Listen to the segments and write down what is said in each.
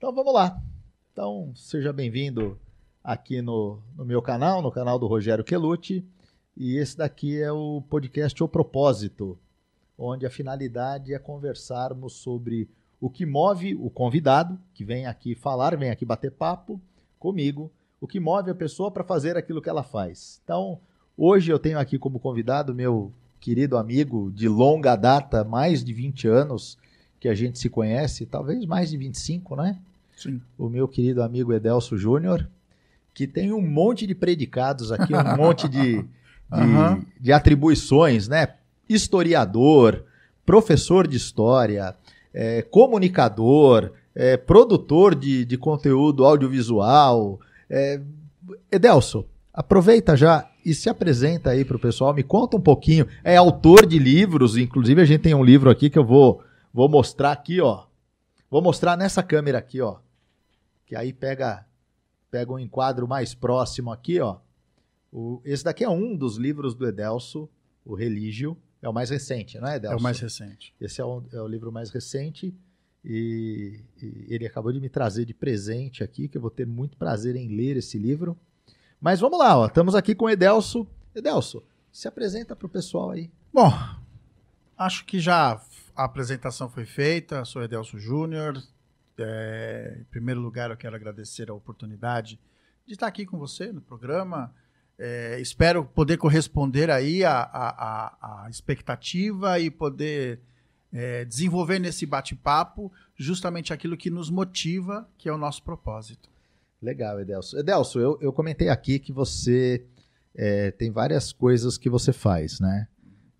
Então vamos lá. Então seja bem-vindo aqui no, no, meu canal, no canal do Rogério Quelucci. E esse daqui é o podcast O Propósito, onde a finalidade é conversarmos sobre o que move o convidado, que vem aqui falar, vem aqui bater papo comigo, o que move a pessoa para fazer aquilo que ela faz. Então, hoje eu tenho aqui como convidado meu querido amigo de longa data, mais de 20 anos que a gente se conhece, talvez mais de 25, né? Sim. o meu querido amigo Edelso Júnior, que tem um monte de predicados aqui, um monte de, de, uhum. de, atribuições, né? Historiador, professor de história, é, comunicador, é, produtor de, de conteúdo audiovisual. É, Edelso, aproveita já e se apresenta aí para o pessoal, me conta um pouquinho. É autor de livros, inclusive a gente tem um livro aqui que eu vou, vou mostrar aqui, ó. Vou mostrar nessa câmera aqui, ó que aí pega pega um enquadro mais próximo aqui, ó. O, esse daqui é um dos livros do Edelso, o Religio. É o mais recente, não é, Edelso? É o mais recente. Esse é o, é o livro mais recente. E, e, ele acabou de me trazer de presente aqui, que eu vou ter muito prazer em ler esse livro. Mas vamos lá, ó, estamos aqui com o Edelso. Edelso, se apresenta para o pessoal aí. Bom, acho que já a apresentação foi feita. Sou Edelso Júnior, é, em primeiro lugar, eu quero agradecer a oportunidade de estar aqui com você no programa. É, espero poder corresponder aí à, a expectativa e poder é, desenvolver nesse bate-papo justamente aquilo que nos motiva, que é o nosso propósito. Legal, Edelso. Edelso, eu, eu comentei aqui que você é, tem várias coisas que você faz, né?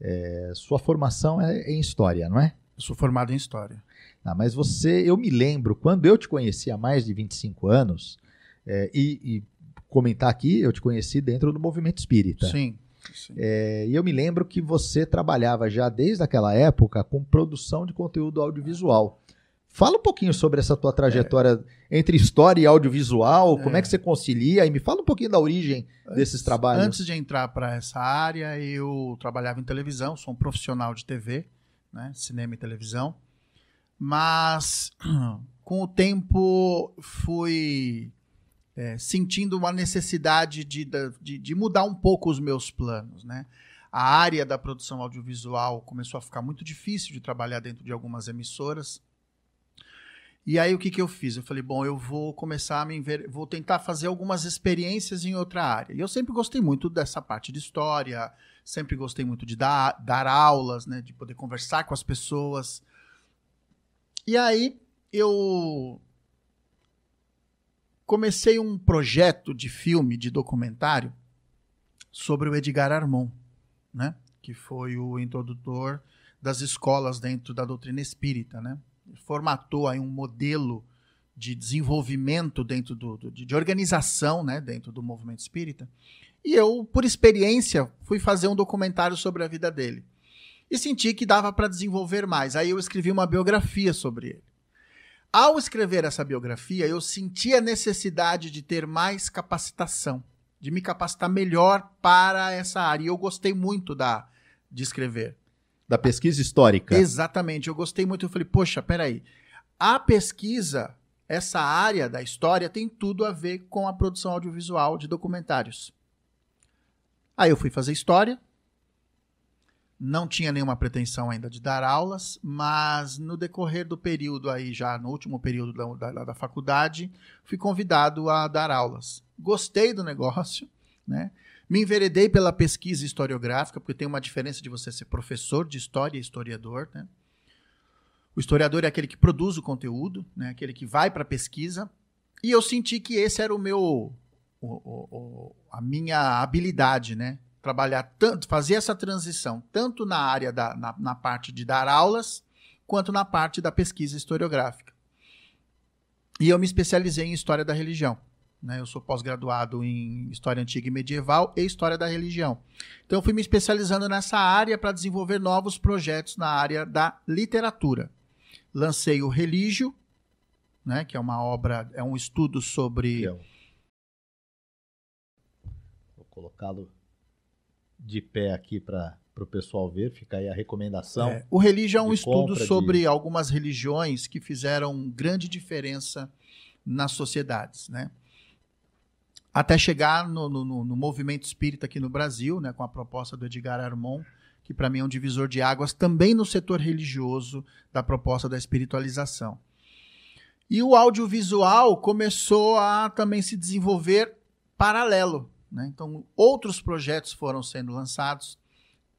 É, sua formação é em história, não é? Eu sou formado em história. Ah, mas você, eu me lembro, quando eu te conheci há mais de 25 anos, é, e, e, comentar aqui, eu te conheci dentro do movimento espírita. Sim. sim. É, e eu me lembro que você trabalhava já desde aquela época com produção de conteúdo audiovisual. Fala um pouquinho sobre essa tua trajetória é. entre história e audiovisual, como é que é. você concilia e me fala um pouquinho da origem antes, desses trabalhos. Antes de entrar para essa área, eu trabalhava em televisão, sou um profissional de TV, né, cinema e televisão mas com o tempo fui é, sentindo uma necessidade de, de, de, mudar um pouco os meus planos, né? A área da produção audiovisual começou a ficar muito difícil de trabalhar dentro de algumas emissoras. E aí o que, que eu fiz? Eu falei, bom, eu vou começar a me ver, vou tentar fazer algumas experiências em outra área. E eu sempre gostei muito dessa parte de história, sempre gostei muito de dar, dar aulas, né, de poder conversar com as pessoas. E aí eu comecei um projeto de filme, de documentário, sobre o Edgar Armon, né? que foi o introdutor das escolas dentro da doutrina espírita. Né? Formatou aí um modelo de desenvolvimento dentro do, de, de organização né? dentro do movimento espírita. E eu, por experiência, fui fazer um documentário sobre a vida dele e senti que dava para desenvolver mais. Aí eu escrevi uma biografia sobre ele. Ao escrever essa biografia, eu senti a necessidade de ter mais capacitação, de me capacitar melhor para essa área. E eu gostei muito da de escrever. Da pesquisa histórica. Exatamente, eu gostei muito. Eu falei, poxa, peraí. A pesquisa, essa área da história, tem tudo a ver com a produção audiovisual de documentários. Aí eu fui fazer história, não tinha nenhuma pretensão ainda de dar aulas, mas no decorrer do período aí, já no último período da, da, da faculdade, fui convidado a dar aulas. Gostei do negócio, né? Me enveredei pela pesquisa historiográfica, porque tem uma diferença de você ser professor de história e historiador, né? O historiador é aquele que produz o conteúdo, né? aquele que vai para a pesquisa. E eu senti que esse era o meu, o, o, o, a minha habilidade, né? trabalhar tanto, fazer essa transição tanto na área da na, na parte de dar aulas quanto na parte da pesquisa historiográfica. E eu me especializei em história da religião. Né? Eu sou pós-graduado em história antiga e medieval e história da religião. Então eu fui me especializando nessa área para desenvolver novos projetos na área da literatura. Lancei o Relígio, né? que é uma obra, é um estudo sobre. Vou colocá-lo de pé aqui para o pessoal ver, fica aí a recomendação. É, o Relígio é um estudo sobre de... algumas religiões que fizeram grande diferença nas sociedades, né? Até chegar no, no, no movimento espírita aqui no Brasil, né, com a proposta do Edgar Armon, que para mim é um divisor de águas também no setor religioso da proposta da espiritualização. E o audiovisual começou a também se desenvolver paralelo né? Então, outros projetos foram sendo lançados,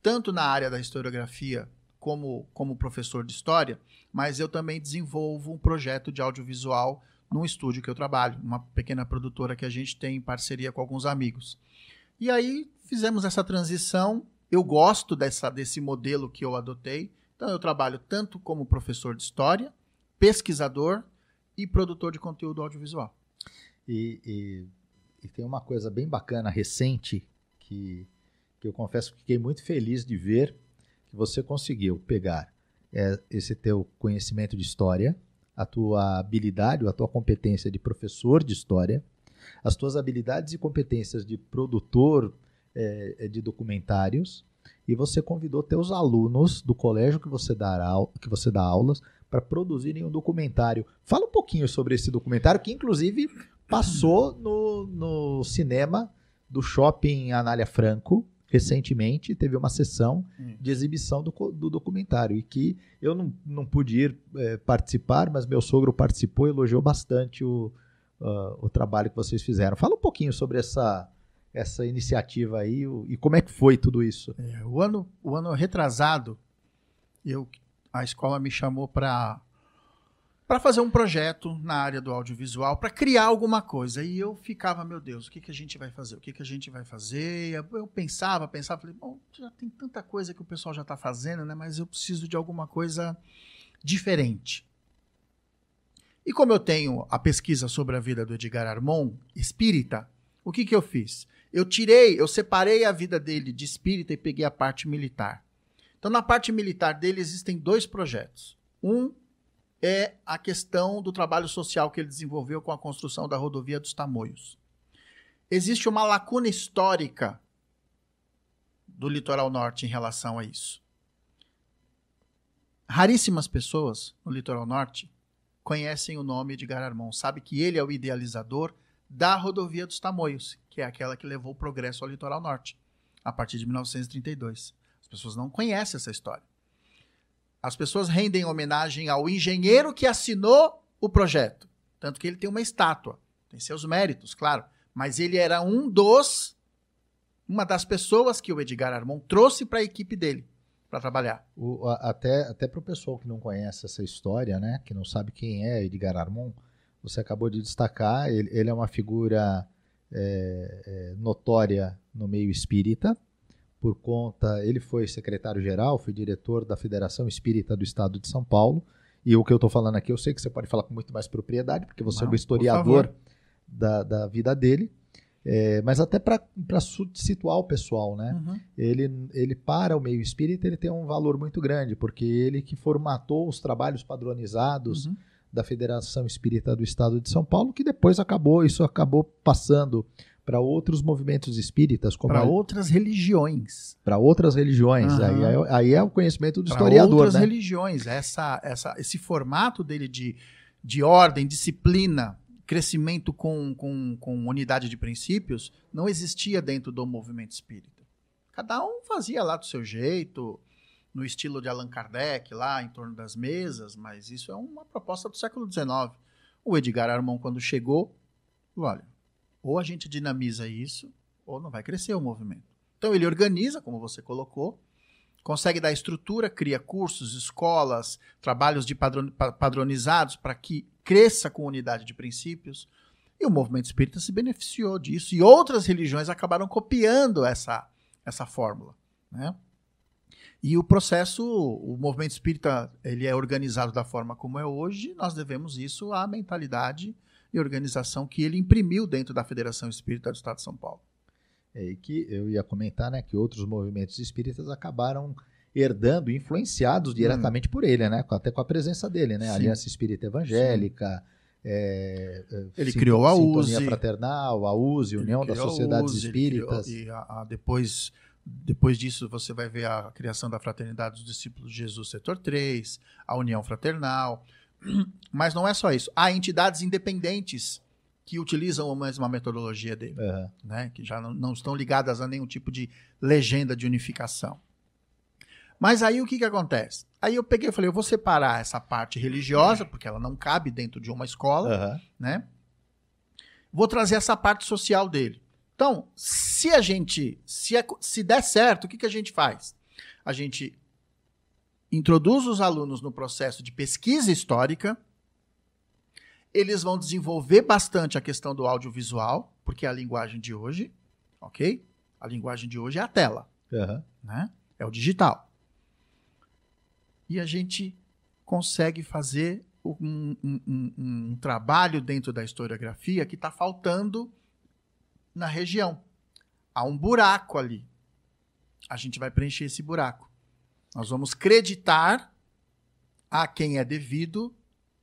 tanto na área da historiografia como, como professor de história, mas eu também desenvolvo um projeto de audiovisual num estúdio que eu trabalho, uma pequena produtora que a gente tem em parceria com alguns amigos. E aí fizemos essa transição. Eu gosto dessa, desse modelo que eu adotei. Então eu trabalho tanto como professor de história, pesquisador e produtor de conteúdo audiovisual. E, e e tem uma coisa bem bacana, recente, que, que eu confesso que fiquei muito feliz de ver que você conseguiu pegar é, esse teu conhecimento de história, a tua habilidade, a tua competência de professor de história, as tuas habilidades e competências de produtor é, é de documentários, e você convidou teus alunos do colégio que você dá, que você dá aulas para produzirem um documentário. Fala um pouquinho sobre esse documentário, que inclusive Passou no, no cinema do shopping Anália Franco, recentemente, teve uma sessão hum. de exibição do, do documentário. E que eu não, não pude ir é, participar, mas meu sogro participou e elogiou bastante o, uh, o trabalho que vocês fizeram. Fala um pouquinho sobre essa essa iniciativa aí o, e como é que foi tudo isso? É, o, ano, o ano retrasado, eu, a escola me chamou para para fazer um projeto na área do audiovisual, para criar alguma coisa. E eu ficava, meu Deus, o que, que a gente vai fazer? O que, que a gente vai fazer? Eu pensava, pensava, falei, bom, já tem tanta coisa que o pessoal já está fazendo, né? Mas eu preciso de alguma coisa diferente. E como eu tenho a pesquisa sobre a vida do Edgar Armon, espírita, o que, que eu fiz? Eu tirei, eu separei a vida dele de espírita e peguei a parte militar. Então, na parte militar dele existem dois projetos. Um é a questão do trabalho social que ele desenvolveu com a construção da rodovia dos Tamoios. Existe uma lacuna histórica do litoral norte em relação a isso. Raríssimas pessoas no litoral norte conhecem o nome de Gararmon, sabe que ele é o idealizador da rodovia dos Tamoios, que é aquela que levou o progresso ao litoral norte a partir de 1932. As pessoas não conhecem essa história. As pessoas rendem homenagem ao engenheiro que assinou o projeto. Tanto que ele tem uma estátua. Tem seus méritos, claro. Mas ele era um dos. Uma das pessoas que o Edgar Armon trouxe para a equipe dele para trabalhar. O, até até para o pessoal que não conhece essa história, né, que não sabe quem é Edgar Armon, você acabou de destacar, ele, ele é uma figura é, é, notória no meio espírita, por conta. Ele foi secretário-geral, foi diretor da Federação Espírita do Estado de São Paulo. E o que eu estou falando aqui, eu sei que você pode falar com muito mais propriedade, porque você é Não, é o historiador da, da vida dele. É, mas até para situar o pessoal, né? Uhum. Ele, ele para o meio espírita, ele tem um valor muito grande, porque ele que formatou os trabalhos padronizados uhum. da Federação Espírita do Estado de São Paulo, que depois acabou, isso acabou passando para outros movimentos espíritas, como para a... outras religiões, para outras religiões. Uhum. Aí, é, aí, é, o conhecimento do pra historiador, outras né? religiões. Essa, essa, esse formato dele de, de ordem, disciplina, crescimento com, com, com unidade de princípios não existia dentro do movimento espírita. Cada um fazia lá do seu jeito, no estilo de Allan Kardec, lá em torno das mesas, mas isso é uma proposta do século XIX. O Edgar Armand, quando chegou, olha, ou a gente dinamiza isso, ou não vai crescer o movimento. Então ele organiza, como você colocou, consegue dar estrutura, cria cursos, escolas, trabalhos de padronizados para que cresça a comunidade de princípios. E o movimento espírita se beneficiou disso. E outras religiões acabaram copiando essa, essa fórmula. Né? E o processo, o movimento espírita, ele é organizado da forma como é hoje. Nós devemos isso à mentalidade e organização que ele imprimiu dentro da Federação Espírita do Estado de São Paulo. É, e que eu ia comentar né, que outros movimentos espíritas acabaram herdando, influenciados diretamente hum. por ele, né? até com a presença dele, né? Aliança Espírita Evangélica. É, é, ele criou a USE. Sintonia Fraternal, a USE, União das Sociedades Espíritas. Criou, e a, a depois depois disso, você vai ver a criação da Fraternidade dos Discípulos de Jesus, setor 3, a União Fraternal. Mas não é só isso. Há entidades independentes que utilizam a mesma metodologia dele, uhum. né? que já não, não, estão ligadas a nenhum tipo de legenda de unificação. Mas aí o que, que acontece? Aí eu peguei e falei, eu vou separar essa parte religiosa, porque ela não cabe dentro de uma escola, uhum. né? Vou trazer essa parte social dele. Então, se a gente, se, é, se der certo, o que, que a gente faz? A gente introduz os alunos no processo de pesquisa histórica. Eles vão desenvolver bastante a questão do audiovisual, porque é a linguagem de hoje, ok? A linguagem de hoje é a tela, uhum. né? É o digital. E a gente consegue fazer um, um, um, um trabalho dentro da historiografia que está faltando na região. Há um buraco ali. A gente vai preencher esse buraco. Nós vamos creditar a quem é devido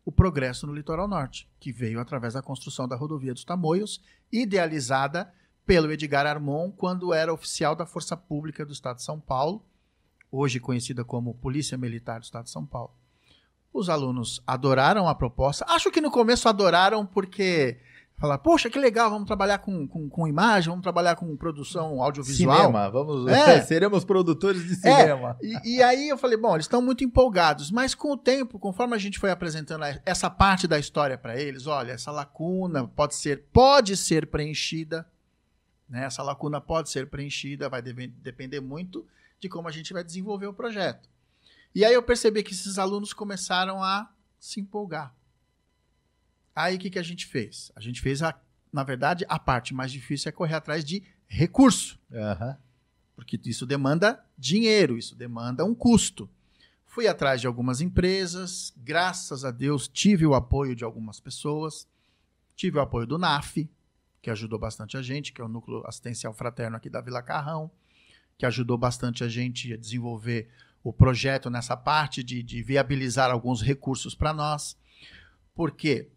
o progresso no litoral norte, que veio através da construção da rodovia dos Tamoios, idealizada pelo Edgar Armon quando era oficial da Força Pública do Estado de São Paulo, hoje conhecida como Polícia Militar do Estado de São Paulo. Os alunos adoraram a proposta. Acho que no começo adoraram porque falar, poxa, que legal, vamos trabalhar com, com, com, imagem, vamos trabalhar com produção audiovisual. Cinema, vamos, é. seremos produtores de é, cinema. É. E, e, aí eu falei, bom, eles estão muito empolgados, mas com o tempo, conforme a gente foi apresentando essa parte da história para eles, olha, essa lacuna pode ser, pode ser preenchida, né? essa lacuna pode ser preenchida, vai depender muito de como a gente vai desenvolver o projeto. E aí eu percebi que esses alunos começaram a se empolgar. Aí o que, que a gente fez? A gente fez, a, na verdade, a parte mais difícil é correr atrás de recurso. Uhum. Porque isso demanda dinheiro, isso demanda um custo. Fui atrás de algumas empresas, graças a Deus tive o apoio de algumas pessoas, tive o apoio do NAF, que ajudou bastante a gente, que é o núcleo assistencial fraterno aqui da Vila Carrão, que ajudou bastante a gente a desenvolver o projeto nessa parte de, de viabilizar alguns recursos para nós. Por quê?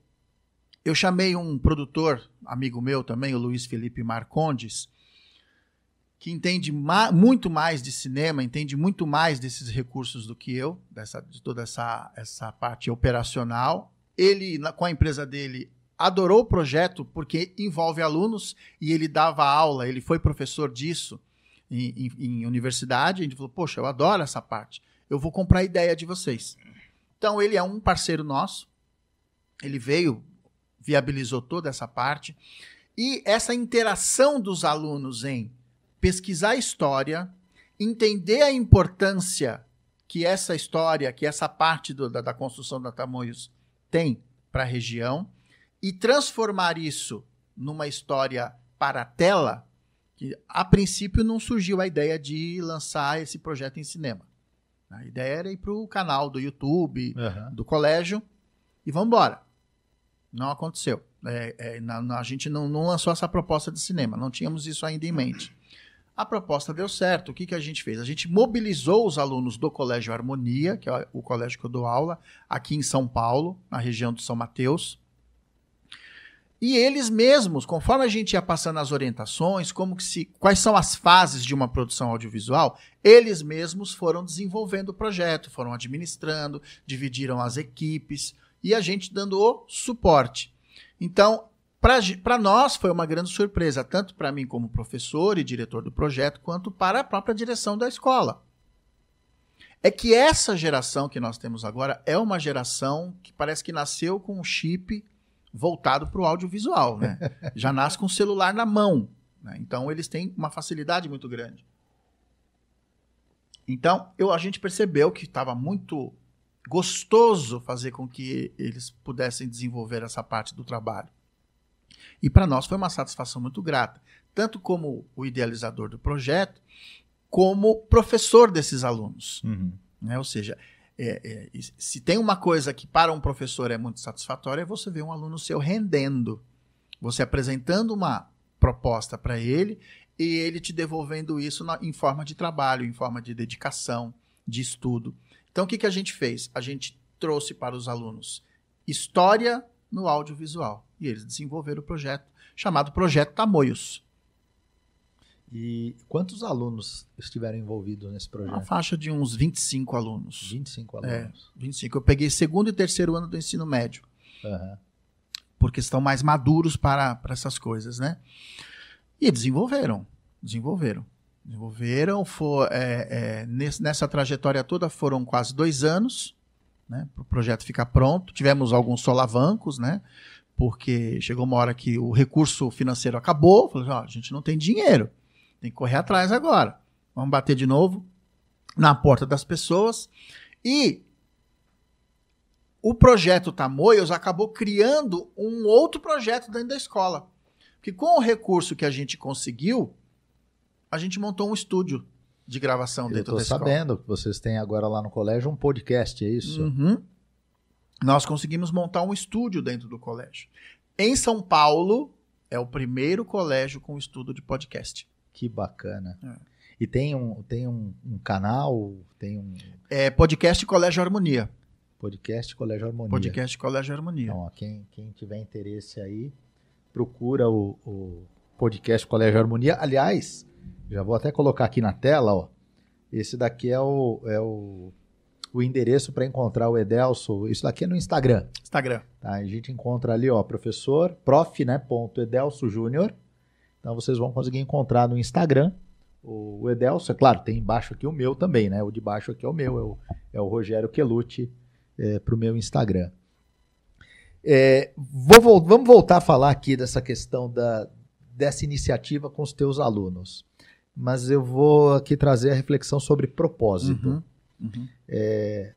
Eu chamei um produtor, amigo meu também, o Luiz Felipe Marcondes, que entende ma muito mais de cinema, entende muito mais desses recursos do que eu, dessa, de toda essa, essa parte operacional. Ele, na, com a empresa dele, adorou o projeto porque envolve alunos e ele dava aula, ele foi professor disso em, em, em universidade. E ele falou: Poxa, eu adoro essa parte, eu vou comprar a ideia de vocês. Então, ele é um parceiro nosso. Ele veio viabilizou toda essa parte. E essa interação dos alunos em pesquisar história, entender a importância que essa história, que essa parte do, da, da construção da Tamoios tem para a região, e transformar isso numa história para a tela, que a princípio não surgiu a ideia de lançar esse projeto em cinema. A ideia era ir para o canal do YouTube, uhum. do colégio, e vamos embora. Não aconteceu. É, é, na, na, a gente não, não, lançou essa proposta de cinema, não tínhamos isso ainda em mente. A proposta deu certo. O que, que a gente fez? A gente mobilizou os alunos do Colégio Harmonia, que é o colégio que eu dou aula, aqui em São Paulo, na região de São Mateus. E eles mesmos, conforme a gente ia passando as orientações, como que se, quais são as fases de uma produção audiovisual, eles mesmos foram desenvolvendo o projeto, foram administrando, dividiram as equipes, e a gente dando o suporte. Então, para nós foi uma grande surpresa, tanto para mim como professor e diretor do projeto, quanto para a própria direção da escola. É que essa geração que nós temos agora é uma geração que parece que nasceu com um chip voltado para o audiovisual, né? Já nasce com o celular na mão. Né? Então eles têm uma facilidade muito grande. Então eu, a gente percebeu que estava muito gostoso fazer com que eles pudessem desenvolver essa parte do trabalho. E para nós foi uma satisfação muito grata, tanto como o idealizador do projeto, como professor desses alunos. Uhum. Né? Ou seja, é, é, se tem uma coisa que para um professor é muito satisfatória, é você ver um aluno seu rendendo, você apresentando uma proposta para ele e ele te devolvendo isso na, em forma de trabalho, em forma de dedicação, de estudo. Então, o que, que a gente fez? A gente trouxe para os alunos história no audiovisual. E eles desenvolveram o projeto chamado Projeto Tamoios. E quantos alunos estiveram envolvidos nesse projeto? Uma faixa de uns 25 alunos. 25 é, alunos. É, 25. Eu peguei segundo e terceiro ano do ensino médio. Uhum. Porque estão mais maduros para, para essas coisas, né? E desenvolveram. Desenvolveram. Desenvolveram, for, é, é, nessa trajetória toda foram quase dois anos né, para o projeto ficar pronto. Tivemos alguns solavancos, né, porque chegou uma hora que o recurso financeiro acabou. Falei, assim, ó, a gente não tem dinheiro, tem que correr atrás agora. Vamos bater de novo na porta das pessoas. E o projeto Tamoios acabou criando um outro projeto dentro da escola. Que com o recurso que a gente conseguiu, a gente montou um estúdio de gravação Eu dentro da escola. sabendo que vocês têm agora lá no colégio um podcast, é isso? Uhum. Nós conseguimos montar um estúdio dentro do colégio. Em São Paulo, é o primeiro colégio com estudo de podcast. Que bacana. É. E tem um, tem um, um, canal, tem um... É Podcast Colégio Harmonia. Podcast Colégio Harmonia. Podcast Colégio Harmonia. Então, ó, quem, quem tiver interesse aí, procura o, o Podcast Colégio Harmonia. Aliás, já vou até colocar aqui na tela, ó. Esse daqui é o, é o, o endereço para encontrar o Edelso. Isso daqui é no Instagram. Instagram. Tá, a gente encontra ali, ó, professor, prof, né, ponto Edelso Júnior. Então vocês vão conseguir encontrar no Instagram o, Edelso. É claro, tem embaixo aqui o meu também, né? O de baixo aqui é o meu, é o, é o Rogério Quelucci é, para o meu Instagram. É, vou, vamos voltar a falar aqui dessa questão da, dessa iniciativa com os teus alunos mas eu vou aqui trazer a reflexão sobre propósito. Uhum, uhum. É,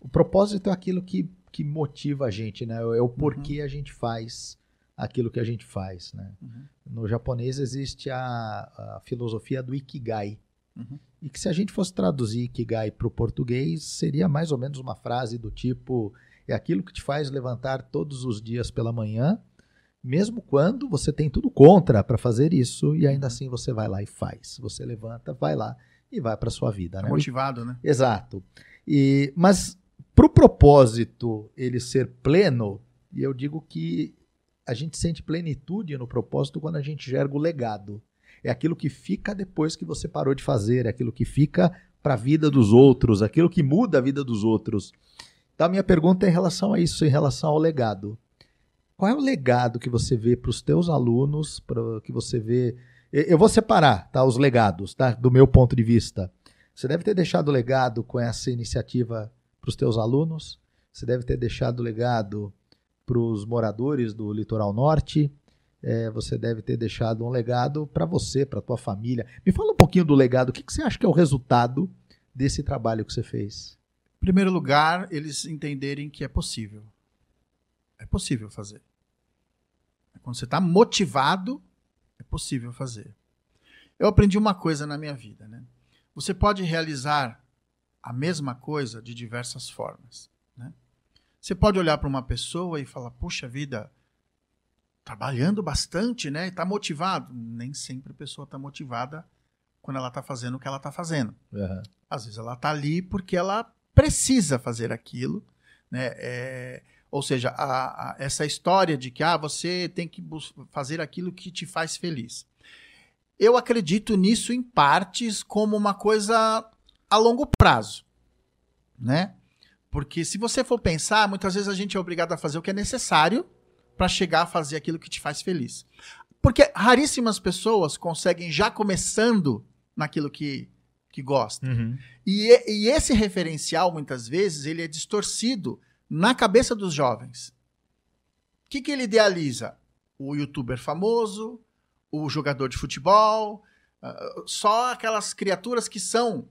o propósito é aquilo que, que motiva a gente, né? É o porquê uhum. a gente faz aquilo que a gente faz, né? Uhum. No japonês existe a, a filosofia do Ikigai. Uhum. E que se a gente fosse traduzir Ikigai para o português, seria mais ou menos uma frase do tipo: é aquilo que te faz levantar todos os dias pela manhã mesmo quando você tem tudo contra para fazer isso e ainda uhum. assim você vai lá e faz. Você levanta, vai lá e vai para sua vida, tá né? Motivado, né? Exato. E mas para o propósito ele ser pleno, e eu digo que a gente sente plenitude no propósito quando a gente gera o legado. É aquilo que fica depois que você parou de fazer, é aquilo que fica para a vida dos outros, é aquilo que muda a vida dos outros. Então, a minha pergunta é em relação a isso, em relação ao legado qual é o legado que você vê para os teus alunos, para que você vê? Eu vou separar, tá, os legados, tá, do meu ponto de vista. Você deve ter deixado legado com essa iniciativa para os teus alunos. Você deve ter deixado legado para os moradores do Litoral Norte. É, você deve ter deixado um legado para você, para tua família. Me fala um pouquinho do legado. O que, que você acha que é o resultado desse trabalho que você fez? Em primeiro lugar, eles entenderem que é possível. É possível fazer. Quando você está motivado, é possível fazer. Eu aprendi uma coisa na minha vida, né? Você pode realizar a mesma coisa de diversas formas. Né? Você pode olhar para uma pessoa e falar: puxa vida, trabalhando bastante, né? E está motivado. Nem sempre a pessoa está motivada quando ela está fazendo o que ela está fazendo. Uhum. Às vezes ela está ali porque ela precisa fazer aquilo, né? É, ou seja, a, a, essa história de que ah, você tem que fazer aquilo que te faz feliz. Eu acredito nisso em partes como uma coisa a longo prazo, né? Porque se você for pensar, muitas vezes a gente é obrigado a fazer o que é necessário para chegar a fazer aquilo que te faz feliz. Porque raríssimas pessoas conseguem já começando naquilo que, que gosta. Uhum. E, e esse referencial, muitas vezes, ele é distorcido na cabeça dos jovens. O que, que ele idealiza? O youtuber famoso, o jogador de futebol, ah, só aquelas criaturas que são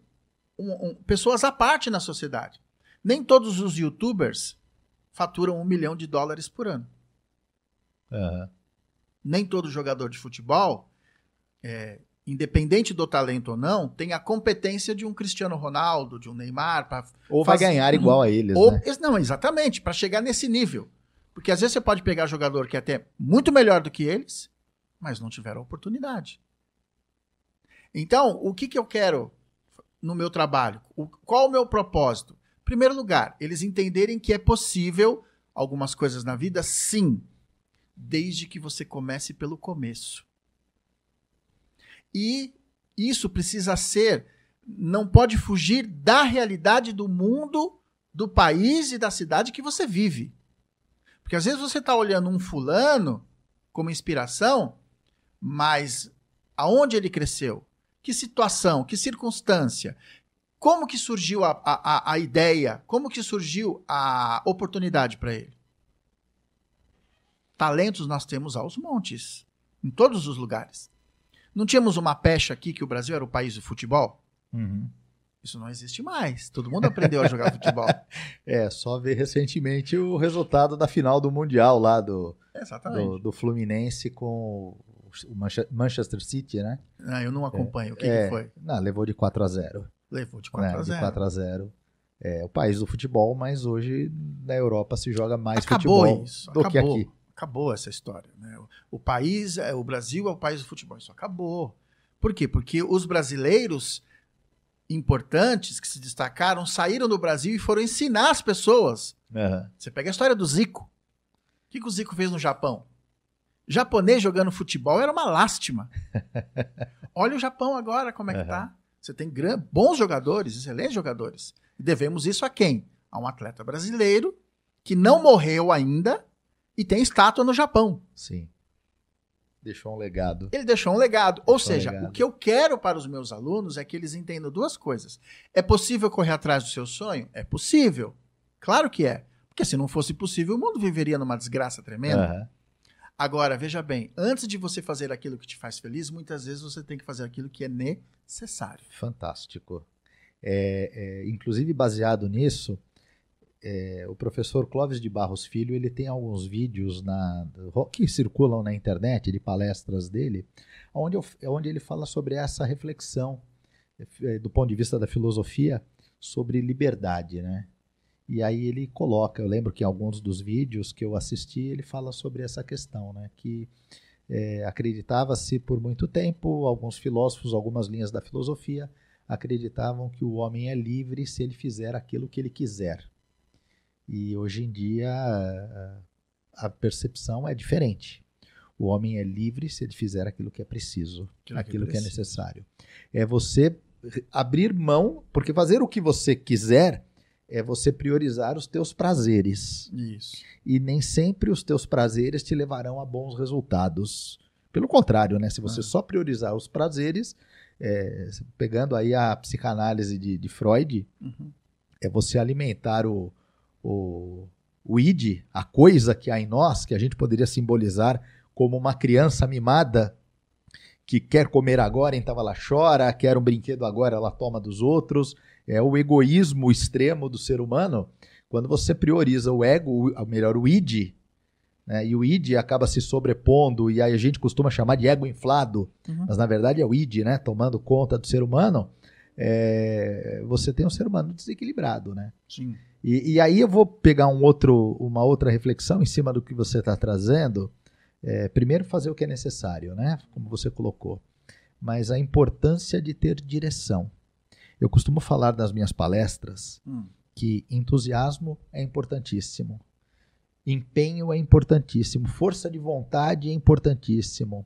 um, um, pessoas à parte na sociedade. Nem todos os youtubers faturam um milhão de dólares por ano. Uhum. Nem todo jogador de futebol é, independente do talento ou não, tem a competência de um Cristiano Ronaldo, de um Neymar. Pra ou vai ganhar igual a eles. Ou... Né? Não, exatamente, para chegar nesse nível. Porque às vezes você pode pegar jogador que é até muito melhor do que eles, mas não tiveram oportunidade. Então, o que, que eu quero no meu trabalho? O... qual o meu propósito? Primeiro lugar, eles entenderem que é possível algumas coisas na vida, sim, desde que você comece pelo começo e isso precisa ser, não pode fugir da realidade do mundo, do país e da cidade que você vive. Porque às vezes você está olhando um fulano como inspiração, mas aonde ele cresceu? Que situação, que circunstância? Como que surgiu a, a, a ideia? Como que surgiu a oportunidade para ele? Talentos nós temos aos montes, em todos os lugares. Não tínhamos uma pecha aqui que o Brasil era o país do futebol? Uhum. Isso não existe mais. Todo mundo aprendeu a jogar futebol. É, só ver recentemente o resultado da final do Mundial lá do, do, do, Fluminense com o Manchester City, né? Ah, eu não é, acompanho. É, o que, é, que, foi? Não, levou de 4 a 0 Levou de 4 né, a 0 De 4 a 0 é o país do futebol, mas hoje na Europa se joga mais Acabou futebol isso. do Acabou. que aqui. Acabou essa história. Né? O, o país, é, o Brasil é o país do futebol. Isso acabou. Por quê? Porque os brasileiros importantes que se destacaram saíram do Brasil e foram ensinar as pessoas. Uhum. Você pega a história do Zico. O que, que o Zico fez no Japão? Japonês jogando futebol era uma lástima. Olha o Japão agora, como é uhum. que tá. Você tem bons jogadores, excelentes jogadores. E devemos isso a quem? A um atleta brasileiro que não morreu ainda, e tem estátua no Japão. Sim. Deixou um legado. Ele deixou um legado. Deixou Ou seja, um legado. o que eu quero para os meus alunos é que eles entendam duas coisas. É possível correr atrás do seu sonho? É possível. Claro que é. Porque se não fosse possível, o mundo viveria numa desgraça tremenda. Uhum. Agora, veja bem, antes de você fazer aquilo que te faz feliz, muitas vezes você tem que fazer aquilo que é necessário. Fantástico. É, é, inclusive, baseado nisso, é, o professor Clóvis de Barros Filho ele tem alguns vídeos na, que circulam na internet de palestras dele, onde, eu, onde ele fala sobre essa reflexão é, do ponto de vista da filosofia sobre liberdade, né? E aí ele coloca, eu lembro que em alguns dos vídeos que eu assisti ele fala sobre essa questão, né? Que é, acreditava-se por muito tempo, alguns filósofos, algumas linhas da filosofia acreditavam que o homem é livre se ele fizer aquilo que ele quiser. E hoje em dia a, percepção é diferente. O homem é livre se ele fizer aquilo que é preciso, aquilo que, é que é necessário. É você abrir mão, porque fazer o que você quiser é você priorizar os teus prazeres. Isso. E nem sempre os teus prazeres te levarão a bons resultados. Pelo contrário, né? Se você ah. só priorizar os prazeres, é, pegando aí a psicanálise de, de Freud, uhum. é você alimentar o, o, o id, a coisa que há em nós, que a gente poderia simbolizar como uma criança mimada que quer comer agora, então ela chora, quer um brinquedo agora, ela toma dos outros. É o egoísmo extremo do ser humano. Quando você prioriza o ego, ou melhor, o id, né, e o id acaba se sobrepondo, e aí a gente costuma chamar de ego inflado, uhum. mas na verdade é o id, né, tomando conta do ser humano, é, você tem um ser humano desequilibrado, né? Sim. E, e, aí eu vou pegar um outro, uma outra reflexão em cima do que você está trazendo. É, primeiro, fazer o que é necessário, né? Como você colocou. Mas a importância de ter direção. Eu costumo falar nas minhas palestras hum. que entusiasmo é importantíssimo, empenho é importantíssimo, força de vontade é importantíssimo.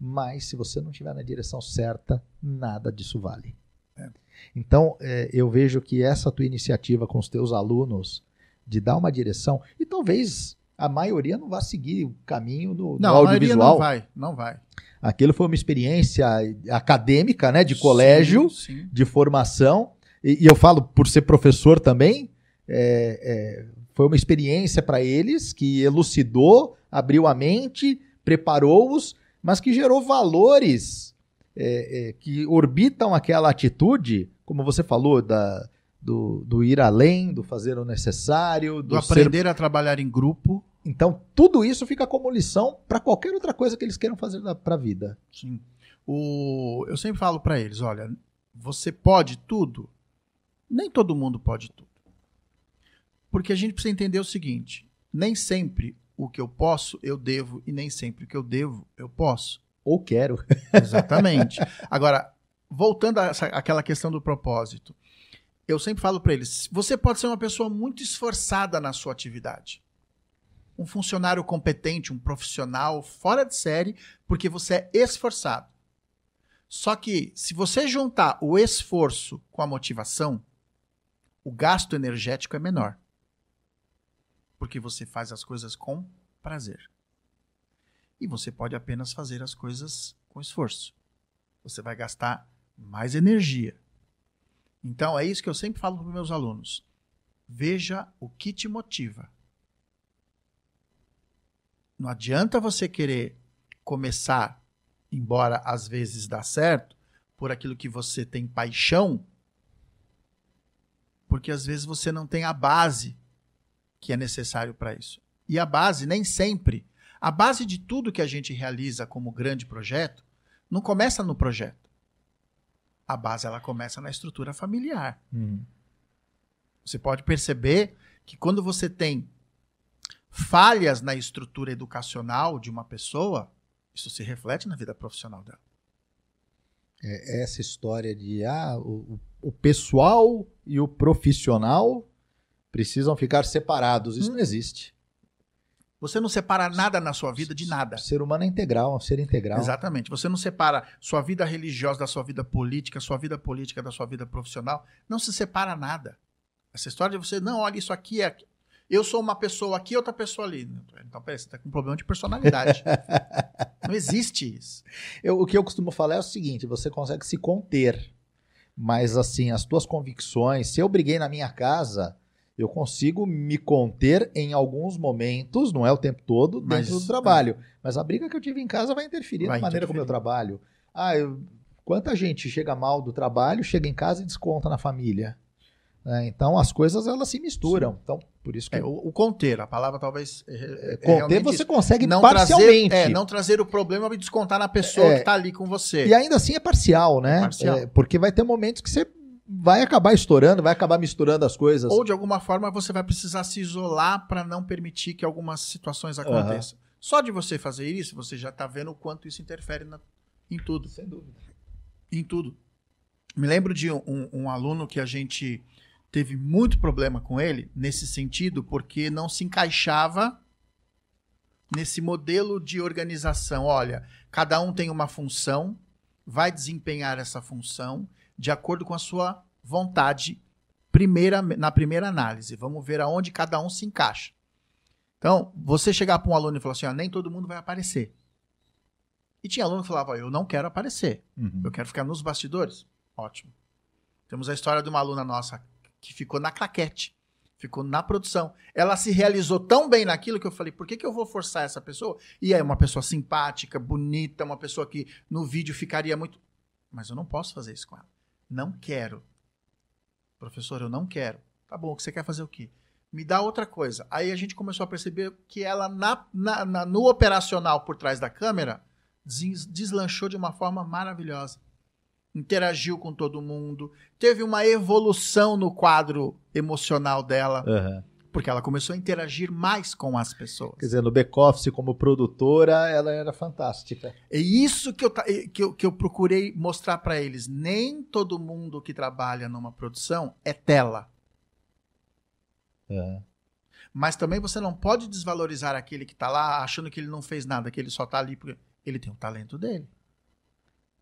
Mas se você não estiver na direção certa, nada disso vale. É. Então, é, eu vejo que essa tua iniciativa com os teus alunos de dar uma direção, e talvez a maioria não vá seguir o caminho do, não, do audiovisual. não vai, não vai. Aquilo foi uma experiência acadêmica, né, de colégio, sim, sim. de formação, e, e, eu falo por ser professor também, é, é, foi uma experiência para eles que elucidou, abriu a mente, preparou-os, mas que gerou valores é, é, que orbitam aquela atitude, como você falou, da, do, do ir além, do fazer o necessário, do, do aprender ser... a trabalhar em grupo. Então, tudo isso fica como lição para qualquer outra coisa que eles queiram fazer para a vida. Sim. O... Eu sempre falo para eles: olha, você pode tudo? Nem todo mundo pode tudo. Porque a gente precisa entender o seguinte: nem sempre o que eu posso, eu devo, e nem sempre o que eu devo, eu posso ou quero. Exatamente. Agora, voltando àquela questão do propósito, eu sempre falo para eles: você pode ser uma pessoa muito esforçada na sua atividade. Um funcionário competente, um profissional fora de série, porque você é esforçado. Só que, se você juntar o esforço com a motivação, o gasto energético é menor. Porque você faz as coisas com prazer e você pode apenas fazer as coisas com esforço. Você vai gastar mais energia. Então é isso que eu sempre falo para meus alunos. Veja o que te motiva. Não adianta você querer começar, embora às vezes dá certo, por aquilo que você tem paixão, porque às vezes você não tem a base que é necessário para isso. E a base nem sempre a base de tudo que a gente realiza como grande projeto não começa no projeto. A base ela começa na estrutura familiar. Uhum. Você pode perceber que quando você tem falhas na estrutura educacional de uma pessoa, isso se reflete na vida profissional dela. É essa história de ah, o, o pessoal e o profissional precisam ficar separados. Isso hum. não existe. Você não separa nada na sua vida de nada. ser humano é integral, é um ser integral. Exatamente. Você não separa sua vida religiosa da sua vida política, sua vida política da sua vida profissional. Não se separa nada. Essa história de você, não, olha, isso aqui é. Eu sou uma pessoa aqui, outra pessoa ali. Então, peraí, você tá com um problema de personalidade. não existe isso. Eu, o que eu costumo falar é o seguinte: você consegue se conter. Mas, assim, as tuas convicções. Se eu briguei na minha casa eu consigo me conter em alguns momentos, não é o tempo todo, dentro do é. trabalho. É. Mas a briga que eu tive em casa vai interferir vai na maneira com como eu trabalho. Ah, eu, quanta gente chega mal do trabalho, chega em casa e desconta na família. É, então as coisas elas se misturam. Sim. Então por isso que é, o, o, conter, a palavra talvez é, é, é conter você consegue não parcialmente, trazer, é, não trazer o problema e descontar na pessoa que está ali com você. E ainda assim é parcial, né? parcial. porque vai ter momentos que você vai acabar estourando, vai acabar misturando as coisas. Ou de alguma forma você vai precisar se isolar para não permitir que algumas situações aconteçam. Uhum. Só de você fazer isso, você já está vendo o quanto isso interfere na, em tudo. Sem dúvida. Em tudo. Me lembro de um, um aluno que a gente teve muito problema com ele nesse sentido, porque não se encaixava nesse modelo de organização. Olha, cada um tem uma função, vai desempenhar essa função de acordo com a sua vontade primeira, na primeira análise. Vamos ver aonde cada um se encaixa. Então, você chegar para um aluno e falar assim, nem todo mundo vai aparecer. E tinha aluno que falava, eu não quero aparecer, uhum. eu quero ficar nos bastidores. Ótimo. Temos a história de uma aluna nossa que ficou na claquete, ficou na produção. Ela se realizou tão bem naquilo que eu falei, por que, que eu vou forçar essa pessoa? E é uma pessoa simpática, bonita, uma pessoa que no vídeo ficaria muito... Mas eu não posso fazer isso com ela. Não quero. Professor, eu não quero. Tá bom, você quer fazer o quê? Me dá outra coisa. Aí a gente começou a perceber que ela, na, na, na no operacional por trás da câmera, des, deslanchou de uma forma maravilhosa. Interagiu com todo mundo, teve uma evolução no quadro emocional dela. Uhum porque ela começou a interagir mais com as pessoas. Quer dizer, no back-office, como produtora, ela era fantástica. É isso que eu, que eu, que eu procurei mostrar para eles. Nem todo mundo que trabalha numa produção é tela. É. Mas também você não pode desvalorizar aquele que está lá achando que ele não fez nada, que ele só está ali porque ele tem o talento dele.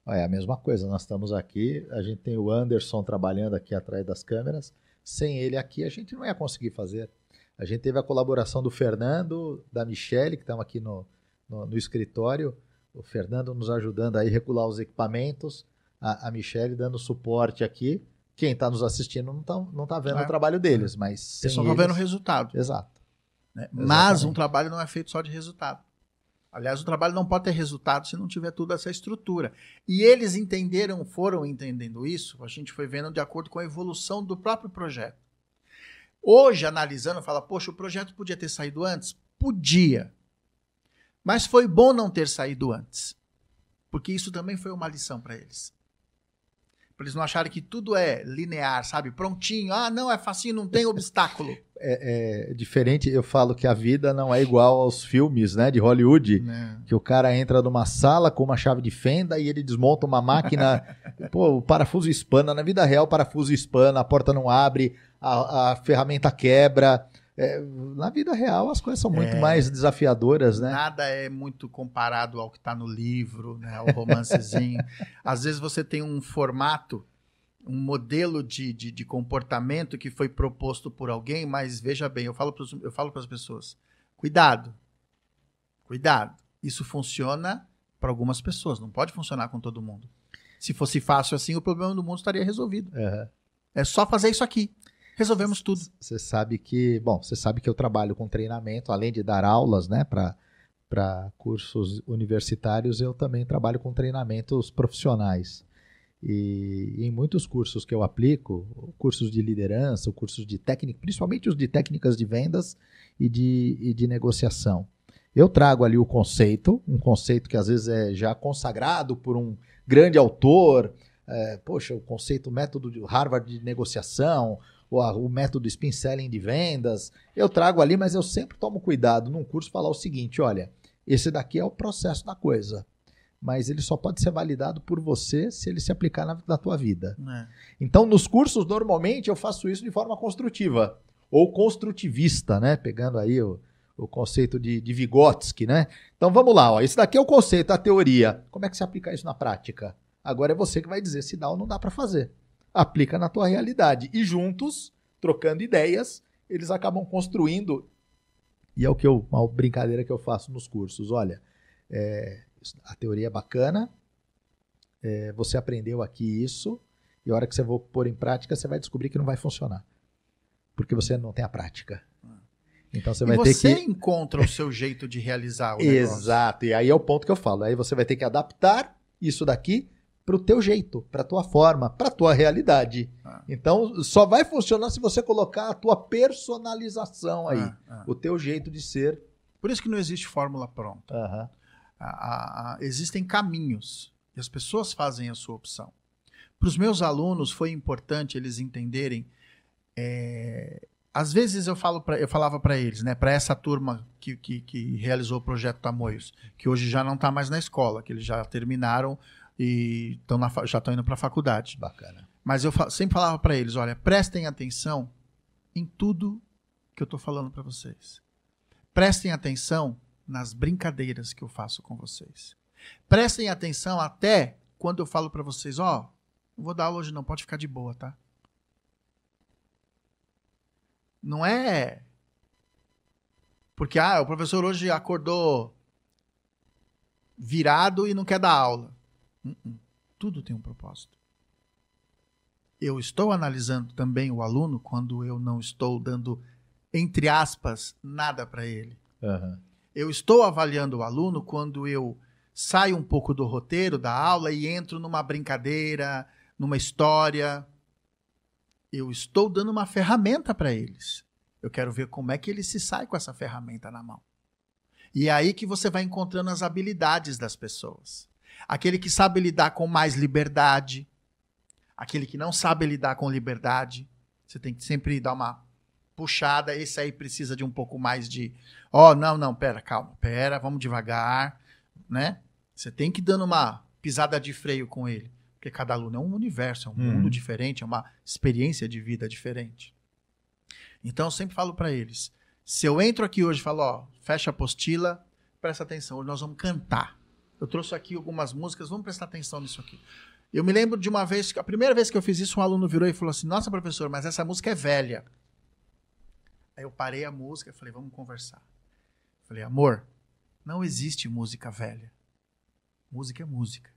É a mesma coisa, nós estamos aqui, a gente tem o Anderson trabalhando aqui atrás das câmeras, sem ele aqui, a gente não ia conseguir fazer. A gente teve a colaboração do Fernando, da Michele, que estão aqui no, no, no, escritório. O Fernando nos ajudando a regular os equipamentos, a, a Michele dando suporte aqui. Quem está nos assistindo não está não tá vendo é. o trabalho deles, mas. Eles só estão vendo o resultado. Exato. Né? Mas um trabalho não é feito só de resultado. Aliás, o trabalho não pode ter resultado se não tiver toda essa estrutura. E eles entenderam, foram entendendo isso, a gente foi vendo de acordo com a evolução do próprio projeto. Hoje, analisando, fala, poxa, o projeto podia ter saído antes? Podia. Mas foi bom não ter saído antes, porque isso também foi uma lição para eles. Pra eles não acharem que tudo é linear, sabe? Prontinho. Ah, não, é facinho, não tem obstáculo. É, é, diferente, eu falo que a vida não é igual aos filmes, né? De Hollywood. Né. Que o cara entra numa sala com uma chave de fenda e ele desmonta uma máquina. pô, o parafuso espana. Na vida real, o parafuso espana, a porta não abre, a, a ferramenta quebra. É, na vida real as coisas são muito é, mais desafiadoras, né? Nada é muito comparado ao que está no livro, né? Ao romancezinho. Às vezes você tem um formato, um modelo de, de, de, comportamento que foi proposto por alguém, mas veja bem, eu falo eu falo para as pessoas, cuidado, cuidado. Isso funciona para algumas pessoas, não pode funcionar com todo mundo. Se fosse fácil assim, o problema do mundo estaria resolvido. Uhum. É só fazer isso aqui resolvemos tudo. Você sabe que, bom, você sabe que eu trabalho com treinamento, além de dar aulas, né, para para cursos universitários, eu também trabalho com treinamentos profissionais. E em muitos cursos que eu aplico, cursos de liderança, cursos de técnica, principalmente os de técnicas de vendas e de, e de negociação. Eu trago ali o conceito, um conceito que às vezes é já consagrado por um grande autor, é, poxa, o conceito, método de Harvard de negociação, o, o método spin selling de vendas. Eu trago ali, mas eu sempre tomo cuidado num curso falar o seguinte: olha, esse daqui é o processo da coisa. Mas ele só pode ser validado por você se ele se aplicar na, na tua vida. É. Então, nos cursos, normalmente, eu faço isso de forma construtiva ou construtivista, né? Pegando aí o, o conceito de, de Vygotsky, né? Então vamos lá, ó. Esse daqui é o conceito, a teoria. Como é que se aplica isso na prática? Agora é você que vai dizer se dá ou não dá para fazer aplica na tua realidade. E juntos, trocando ideias, eles acabam construindo. E é o que eu, uma brincadeira que eu faço nos cursos. Olha, é, a teoria é bacana, é, você aprendeu aqui isso, e a hora que você for pôr em prática, você vai descobrir que não vai funcionar. Porque você não tem a prática. Então você e vai você ter que. Você encontra o seu jeito de realizar o negócio. Exato, e aí é o ponto que eu falo. Aí você vai ter que adaptar isso daqui para o teu jeito, para a tua forma, para a tua realidade. Ah. Então, só vai funcionar se você colocar a tua personalização aí, ah, ah. o teu jeito de ser. Por isso que não existe fórmula pronta. Uhum. Ah, existem caminhos e as pessoas fazem a sua opção. Para os meus alunos foi importante eles entenderem. É, às vezes eu falo pra, eu falava para eles, né, para essa turma que, que, que, realizou o projeto Tamoios, que hoje já não está mais na escola, que eles já terminaram e tão na, já estão indo para a faculdade. Bacana. Mas eu sempre falava para eles, olha, prestem atenção em tudo que eu estou falando para vocês. Prestem atenção nas brincadeiras que eu faço com vocês. Prestem atenção até quando eu falo para vocês, ó, oh, não vou dar aula hoje não, pode ficar de boa, tá? Não é porque ah, o professor hoje acordou virado e não quer dar aula. Uh -uh. Tudo tem um propósito. Eu estou analisando também o aluno quando eu não estou dando, entre aspas, nada para ele. Uhum. Eu estou avaliando o aluno quando eu saio um pouco do roteiro da aula e entro numa brincadeira, numa história. Eu estou dando uma ferramenta para eles. Eu quero ver como é que ele se sai com essa ferramenta na mão. E é aí que você vai encontrando as habilidades das pessoas. Aquele que sabe lidar com mais liberdade, aquele que não sabe lidar com liberdade, você tem que sempre dar uma puxada, esse aí precisa de um pouco mais de, ó, oh, não, não, pera, calma, pera, vamos devagar, né? Você tem que ir dando uma pisada de freio com ele, porque cada aluno é um universo, é um hum. mundo diferente, é uma experiência de vida diferente. Então eu sempre falo para eles, se eu entro aqui hoje e falo, ó, fecha a apostila, presta atenção, hoje nós vamos cantar. Eu trouxe aqui algumas músicas, vamos prestar atenção nisso aqui. Eu me lembro de uma vez, a primeira vez que eu fiz isso, um aluno virou e falou assim: Nossa, professor, mas essa música é velha. Aí eu parei a música e falei: Vamos conversar. Falei: Amor, não existe música velha. Música é música.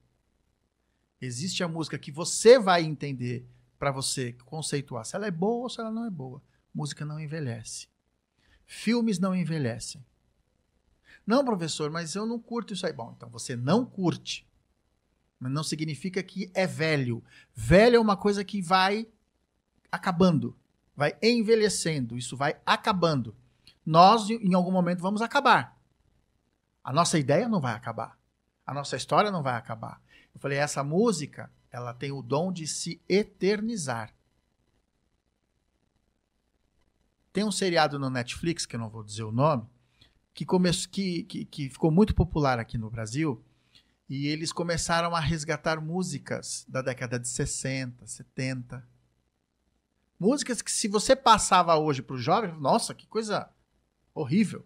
Existe a música que você vai entender para você conceituar se ela é boa ou se ela não é boa. Música não envelhece. Filmes não envelhecem. Não, professor, mas eu não curto isso aí. Bom, então você não curte. Mas não significa que é velho. Velho é uma coisa que vai acabando, vai envelhecendo, isso vai acabando. Nós, em algum momento, vamos acabar. A nossa ideia não vai acabar. A nossa história não vai acabar. Eu falei, essa música, ela tem o dom de se eternizar. Tem um seriado no Netflix, que eu não vou dizer o nome, que, que, que, que ficou muito popular aqui no Brasil, e eles começaram a resgatar músicas da década de 60, 70. Músicas que, se você passava hoje para os jovens, nossa, que coisa horrível.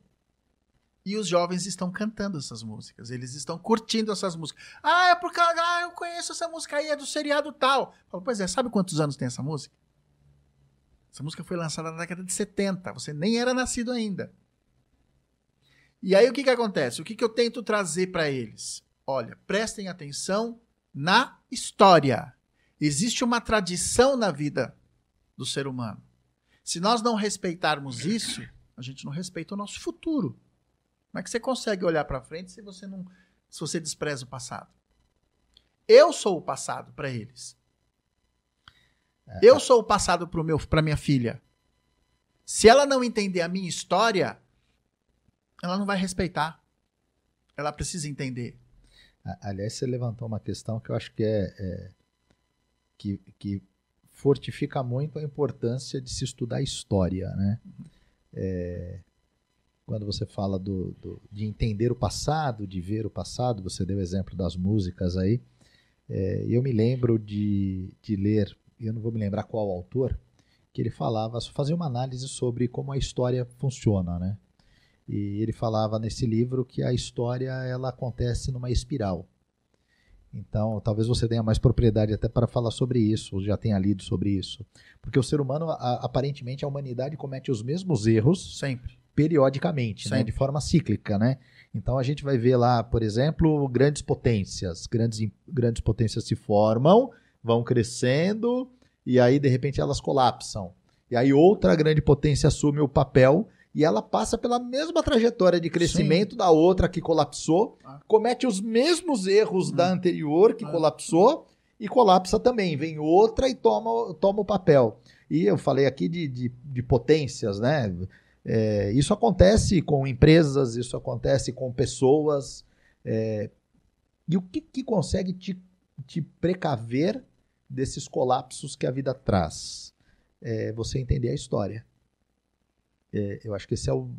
E os jovens estão cantando essas músicas, eles estão curtindo essas músicas. Ah, é porque ah, eu conheço essa música aí, é do seriado tal. Falo, pois é, sabe quantos anos tem essa música? Essa música foi lançada na década de 70, você nem era nascido ainda. E aí o que, que acontece? O que, que eu tento trazer para eles? Olha, prestem atenção na história. Existe uma tradição na vida do ser humano. Se nós não respeitarmos isso, a gente não respeita o nosso futuro. Como é que você consegue olhar para frente se você não se você despreza o passado? Eu sou o passado para eles. É. Eu sou o passado para minha filha. Se ela não entender a minha história, ela não vai respeitar. Ela precisa entender. Aliás, você levantou uma questão que eu acho que é, é que, que fortifica muito a importância de se estudar história, né? É, quando você fala do, do, de entender o passado, de ver o passado, você deu o exemplo das músicas aí. É, eu me lembro de, de ler, eu não vou me lembrar qual autor, que ele falava, fazia uma análise sobre como a história funciona, né? E ele falava nesse livro que a história ela acontece numa espiral. Então, talvez você tenha mais propriedade até para falar sobre isso, ou já tenha lido sobre isso. Porque o ser humano, a, aparentemente, a humanidade comete os mesmos erros. Sempre. Periodicamente, né? Sempre. Né? de forma cíclica, né? Então, a gente vai ver lá, por exemplo, grandes potências. Grandes, grandes potências se formam, vão crescendo, e aí, de repente, elas colapsam. E aí, outra grande potência assume o papel e ela passa pela mesma trajetória de crescimento Sim. da outra que colapsou, ah. comete os mesmos erros da ah. anterior que ah. colapsou e colapsa também. Vem outra e toma, toma o papel. E eu falei aqui de, de, de potências, né? É, isso acontece com empresas, isso acontece com pessoas. É, e o que, que consegue te, te precaver desses colapsos que a vida traz? É você entender a história. É, eu acho que esse é o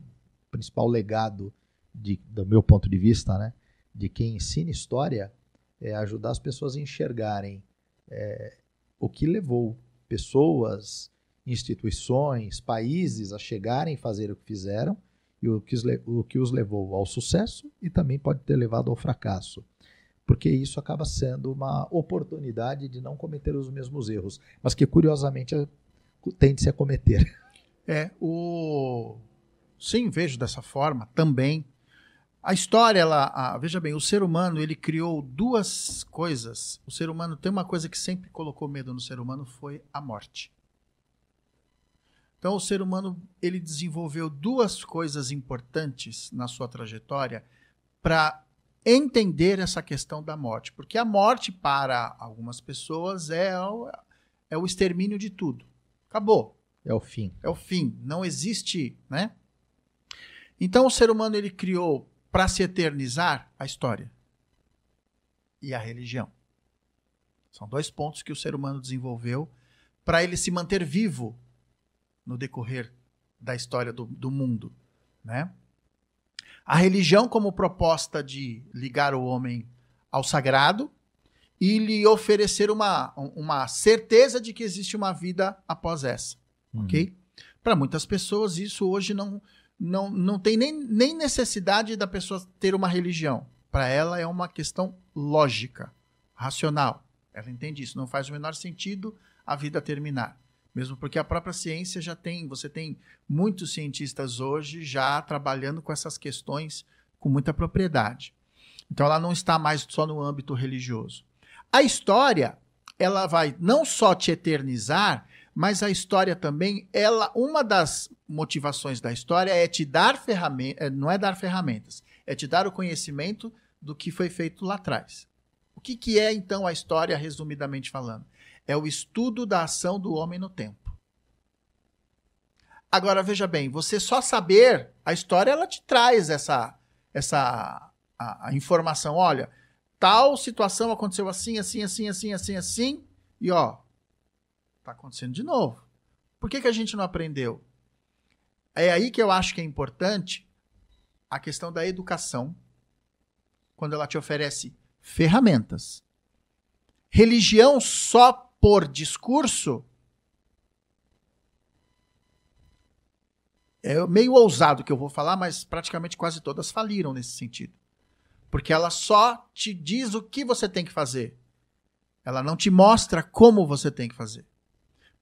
principal legado, de, do meu ponto de vista, né, de quem ensina história, é ajudar as pessoas a enxergarem é, o que levou pessoas, instituições, países a chegarem a fazer o que fizeram e o que, os, o que os levou ao sucesso e também pode ter levado ao fracasso. Porque isso acaba sendo uma oportunidade de não cometer os mesmos erros, mas que curiosamente é, tende-se a cometer. É, o. Sim, vejo dessa forma também. A história, ela, a, veja bem, o ser humano ele criou duas coisas. O ser humano tem uma coisa que sempre colocou medo no ser humano foi a morte. Então o ser humano ele desenvolveu duas coisas importantes na sua trajetória para entender essa questão da morte, porque a morte para algumas pessoas é o, é o extermínio de tudo. Acabou. É o fim. É o fim. Não existe, né? Então o ser humano ele criou para se eternizar a história e a religião. São dois pontos que o ser humano desenvolveu para ele se manter vivo no decorrer da história do, do mundo, né? A religião como proposta de ligar o homem ao sagrado e lhe oferecer uma, uma certeza de que existe uma vida após essa. Uhum. Ok? Para muitas pessoas, isso hoje não, não, não tem nem, nem necessidade da pessoa ter uma religião. Para ela, é uma questão lógica, racional. Ela entende isso. Não faz o menor sentido a vida terminar. Mesmo porque a própria ciência já tem, você tem muitos cientistas hoje já trabalhando com essas questões com muita propriedade. Então ela não está mais só no âmbito religioso. A história, ela vai não só te eternizar, mas a história também, ela, uma das motivações da história é te dar ferramentas, é, não é dar ferramentas, é te dar o conhecimento do que foi feito lá atrás. O que, que é então a história, resumidamente falando? É o estudo da ação do homem no tempo. Agora veja bem, você só saber a história, ela te traz essa essa a, a informação. Olha, tal situação aconteceu assim, assim, assim, assim, assim, assim, e ó, Está acontecendo de novo. Por que, que a gente não aprendeu? É aí que eu acho que é importante a questão da educação, quando ela te oferece ferramentas. Religião só por discurso é meio ousado que eu vou falar, mas praticamente quase todas faliram nesse sentido. Porque ela só te diz o que você tem que fazer. Ela não te mostra como você tem que fazer.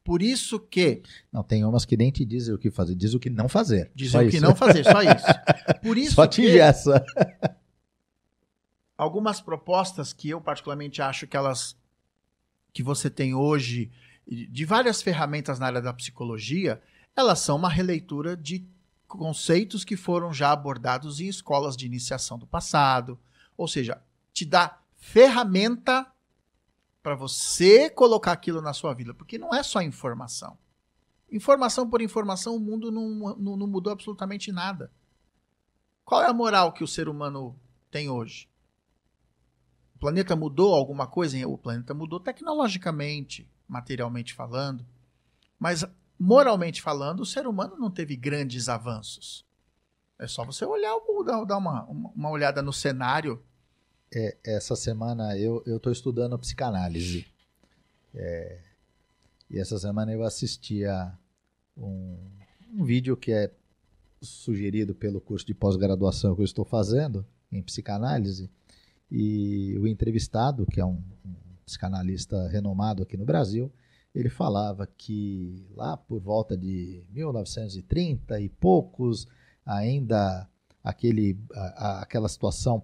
Por isso que. Não, tem umas que nem te dizem o que fazer, diz o que não fazer. Dizem o isso. que não fazer, só isso. Por isso só atingir que. Essa. Algumas propostas que eu particularmente acho que elas. que você tem hoje, de várias ferramentas na área da psicologia, elas são uma releitura de conceitos que foram já abordados em escolas de iniciação do passado. Ou seja, te dá ferramenta para você colocar aquilo na sua vida, porque não é só informação. Informação por informação, o mundo não, não, não mudou absolutamente nada. Qual é a moral que o ser humano tem hoje? O planeta mudou alguma coisa? O planeta mudou tecnologicamente, materialmente falando, mas moralmente falando, o ser humano não teve grandes avanços. É só você olhar, dar uma, uma olhada no cenário é, essa semana eu estou estudando psicanálise. É, e essa semana eu assistia um, um vídeo que é sugerido pelo curso de pós-graduação que eu estou fazendo em psicanálise. E o entrevistado, que é um, um psicanalista renomado aqui no Brasil, ele falava que lá por volta de 1930 e poucos, ainda aquele, a, a, aquela situação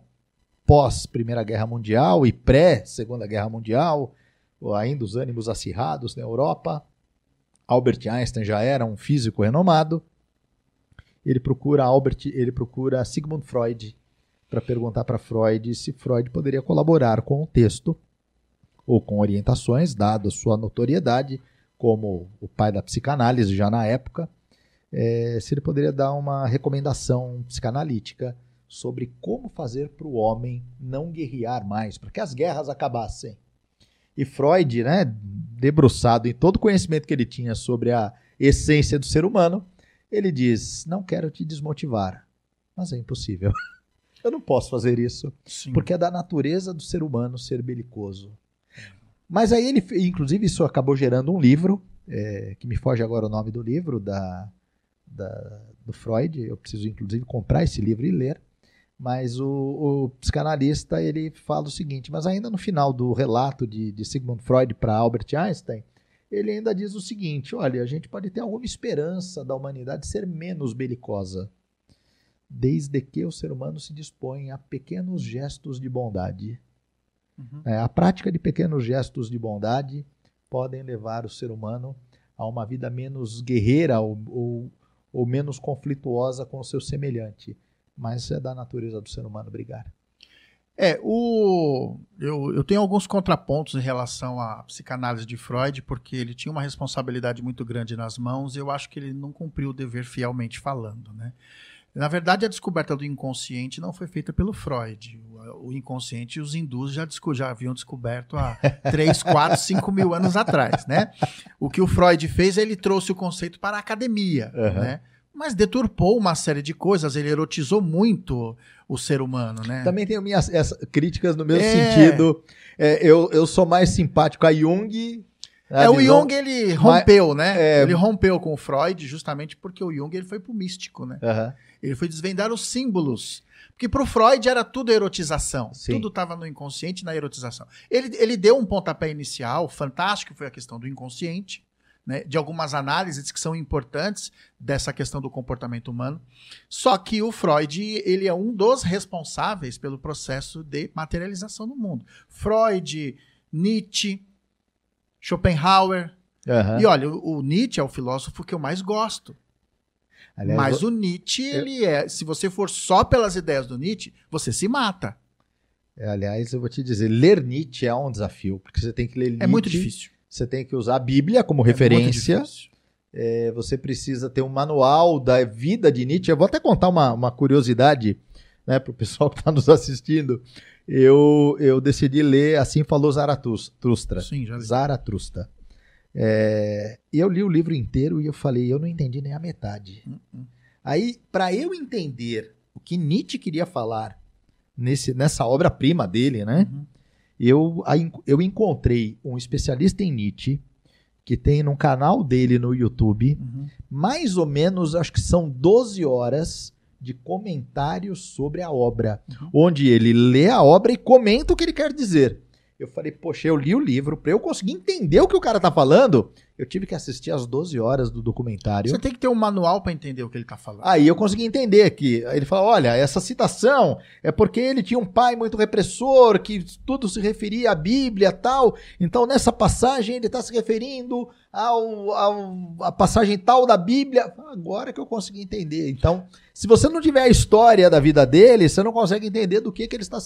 pós Primeira Guerra Mundial e pré Segunda Guerra Mundial, ainda os ânimos acirrados na Europa. Albert Einstein já era um físico renomado. Ele procura Albert, ele procura Sigmund Freud para perguntar para Freud se Freud poderia colaborar com o texto ou com orientações, dada sua notoriedade como o pai da psicanálise já na época, é, se ele poderia dar uma recomendação psicanalítica sobre como fazer para o homem não guerrear mais, para que as guerras acabassem. E Freud, né, debruçado em todo o conhecimento que ele tinha sobre a essência do ser humano, ele diz: Não quero te desmotivar, mas é impossível. Eu não posso fazer isso, Sim. porque é da natureza do ser humano ser belicoso. É. Mas aí ele, inclusive, isso acabou gerando um livro, é, que me foge agora o nome do livro, da, da, do Freud. Eu preciso, inclusive, comprar esse livro e ler. Mas o, o, psicanalista ele fala o seguinte, mas ainda no final do relato de, de Sigmund Freud para Albert Einstein, ele ainda diz o seguinte: olha, a gente pode ter alguma esperança da humanidade ser menos belicosa, desde que o ser humano se dispõe a pequenos gestos de bondade. Uhum. É, a prática de pequenos gestos de bondade podem levar o ser humano a uma vida menos guerreira ou, ou, ou menos conflituosa com o seu semelhante mas é da natureza do ser humano brigar. É, o, eu, eu tenho alguns contrapontos em relação à psicanálise de Freud, porque ele tinha uma responsabilidade muito grande nas mãos e eu acho que ele não cumpriu o dever fielmente falando, né? Na verdade, a descoberta do inconsciente não foi feita pelo Freud. O inconsciente os hindus já, já haviam descoberto há 3, 4, 5 mil anos atrás, né? O que o Freud fez, ele trouxe o conceito para a academia, uhum. né? mas deturpou uma série de coisas, ele erotizou muito o ser humano, né? Também tenho minhas essa, críticas no mesmo é. sentido. É, eu, eu sou mais simpático a Jung. A é, visão, o Jung ele rompeu, mas, né? É... Ele rompeu com o Freud justamente porque o Jung ele foi pro místico, né? Uhum. Ele foi desvendar os símbolos. Porque para o Freud era tudo erotização. Sim. Tudo estava no inconsciente, na erotização. Ele, ele deu um pontapé inicial fantástico, foi a questão do inconsciente né, de algumas análises que são importantes dessa questão do comportamento humano. Só que o Freud ele é um dos responsáveis pelo processo de materialização no mundo. Freud, Nietzsche, Schopenhauer. Uhum. E olha, o, Nietzsche é o filósofo que eu mais gosto. Aliás, Mas o Nietzsche, ele é. Se você for só pelas ideias do Nietzsche, você se mata. É, aliás, eu vou te dizer, ler Nietzsche é um desafio, porque você tem que ler Nietzsche. É muito difícil. Você tem que usar a Bíblia como é referência. É, você precisa ter um manual da vida de Nietzsche. Eu vou até contar uma, uma curiosidade né, para o pessoal que está nos assistindo. Eu, eu decidi ler Assim Falou Zaratustra. Sim, já li. Zaratustra. É, eu li o livro inteiro e eu falei, eu não entendi nem a metade. Uh -uh. Aí, para eu entender o que Nietzsche queria falar nesse, nessa obra-prima dele, né? Uhum. Eu, eu encontrei um especialista em Nietzsche que tem num canal dele no YouTube, uhum. mais ou menos, acho que são 12 horas de comentários sobre a obra, uhum. onde ele lê a obra e comenta o que ele quer dizer. Eu falei, poxa, eu li o livro, para eu conseguir entender o que o cara tá falando, eu tive que assistir às 12 horas do documentário. Você tem que ter um manual para entender o que ele tá falando. Aí eu consegui entender que ele fala: olha, essa citação é porque ele tinha um pai muito repressor, que tudo se referia à Bíblia tal. Então, nessa passagem, ele está se referindo ao, ao, a passagem tal da Bíblia. Agora que eu consegui entender. Então, se você não tiver a história da vida dele, você não consegue entender do que, que ele está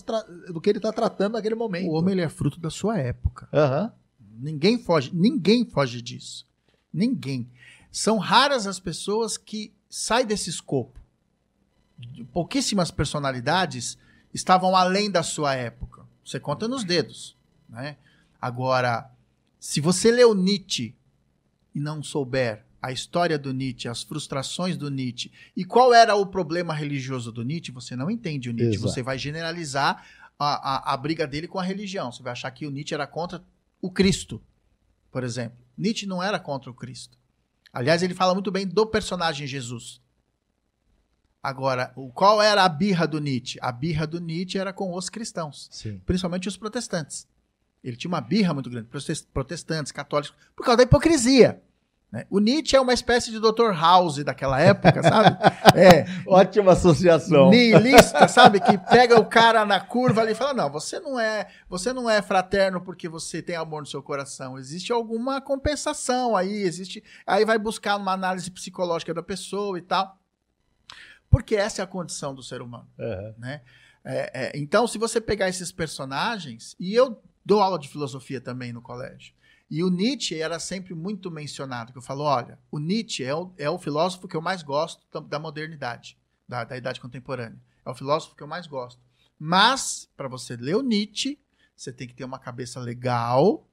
do que ele está tratando naquele momento. O homem ele é fruto da sua época. Aham. Uhum. Ninguém foge, ninguém foge disso. Ninguém. São raras as pessoas que saem desse escopo. Pouquíssimas personalidades estavam além da sua época. Você conta nos dedos, né? Agora, se você leu Nietzsche e não souber a história do Nietzsche, as frustrações do Nietzsche e qual era o problema religioso do Nietzsche, você não entende o Nietzsche. Exato. Você vai generalizar a, a, a, briga dele com a religião. Você vai achar que o Nietzsche era contra o Cristo, por exemplo. Nietzsche não era contra o Cristo. Aliás, ele fala muito bem do personagem Jesus. Agora, qual era a birra do Nietzsche? A birra do Nietzsche era com os cristãos, Sim. principalmente os protestantes. Ele tinha uma birra muito grande, protestantes, católicos, por causa da hipocrisia. Né? O Nietzsche é uma espécie de Dr. House daquela época, sabe? É, Ótima associação. Niilista, sabe? Que pega o cara na curva ali e fala: não, você não é, você não é fraterno porque você tem amor no seu coração. Existe alguma compensação aí, existe. Aí vai buscar uma análise psicológica da pessoa e tal. Porque essa é a condição do ser humano. Uhum. Né? É, é, então, se você pegar esses personagens, e eu dou aula de filosofia também no colégio. E o Nietzsche era sempre muito mencionado, que eu falo, olha, o Nietzsche é o, é o filósofo que eu mais gosto da modernidade, da, da idade contemporânea. É o filósofo que eu mais gosto. Mas, para você ler o Nietzsche, você tem que ter uma cabeça legal,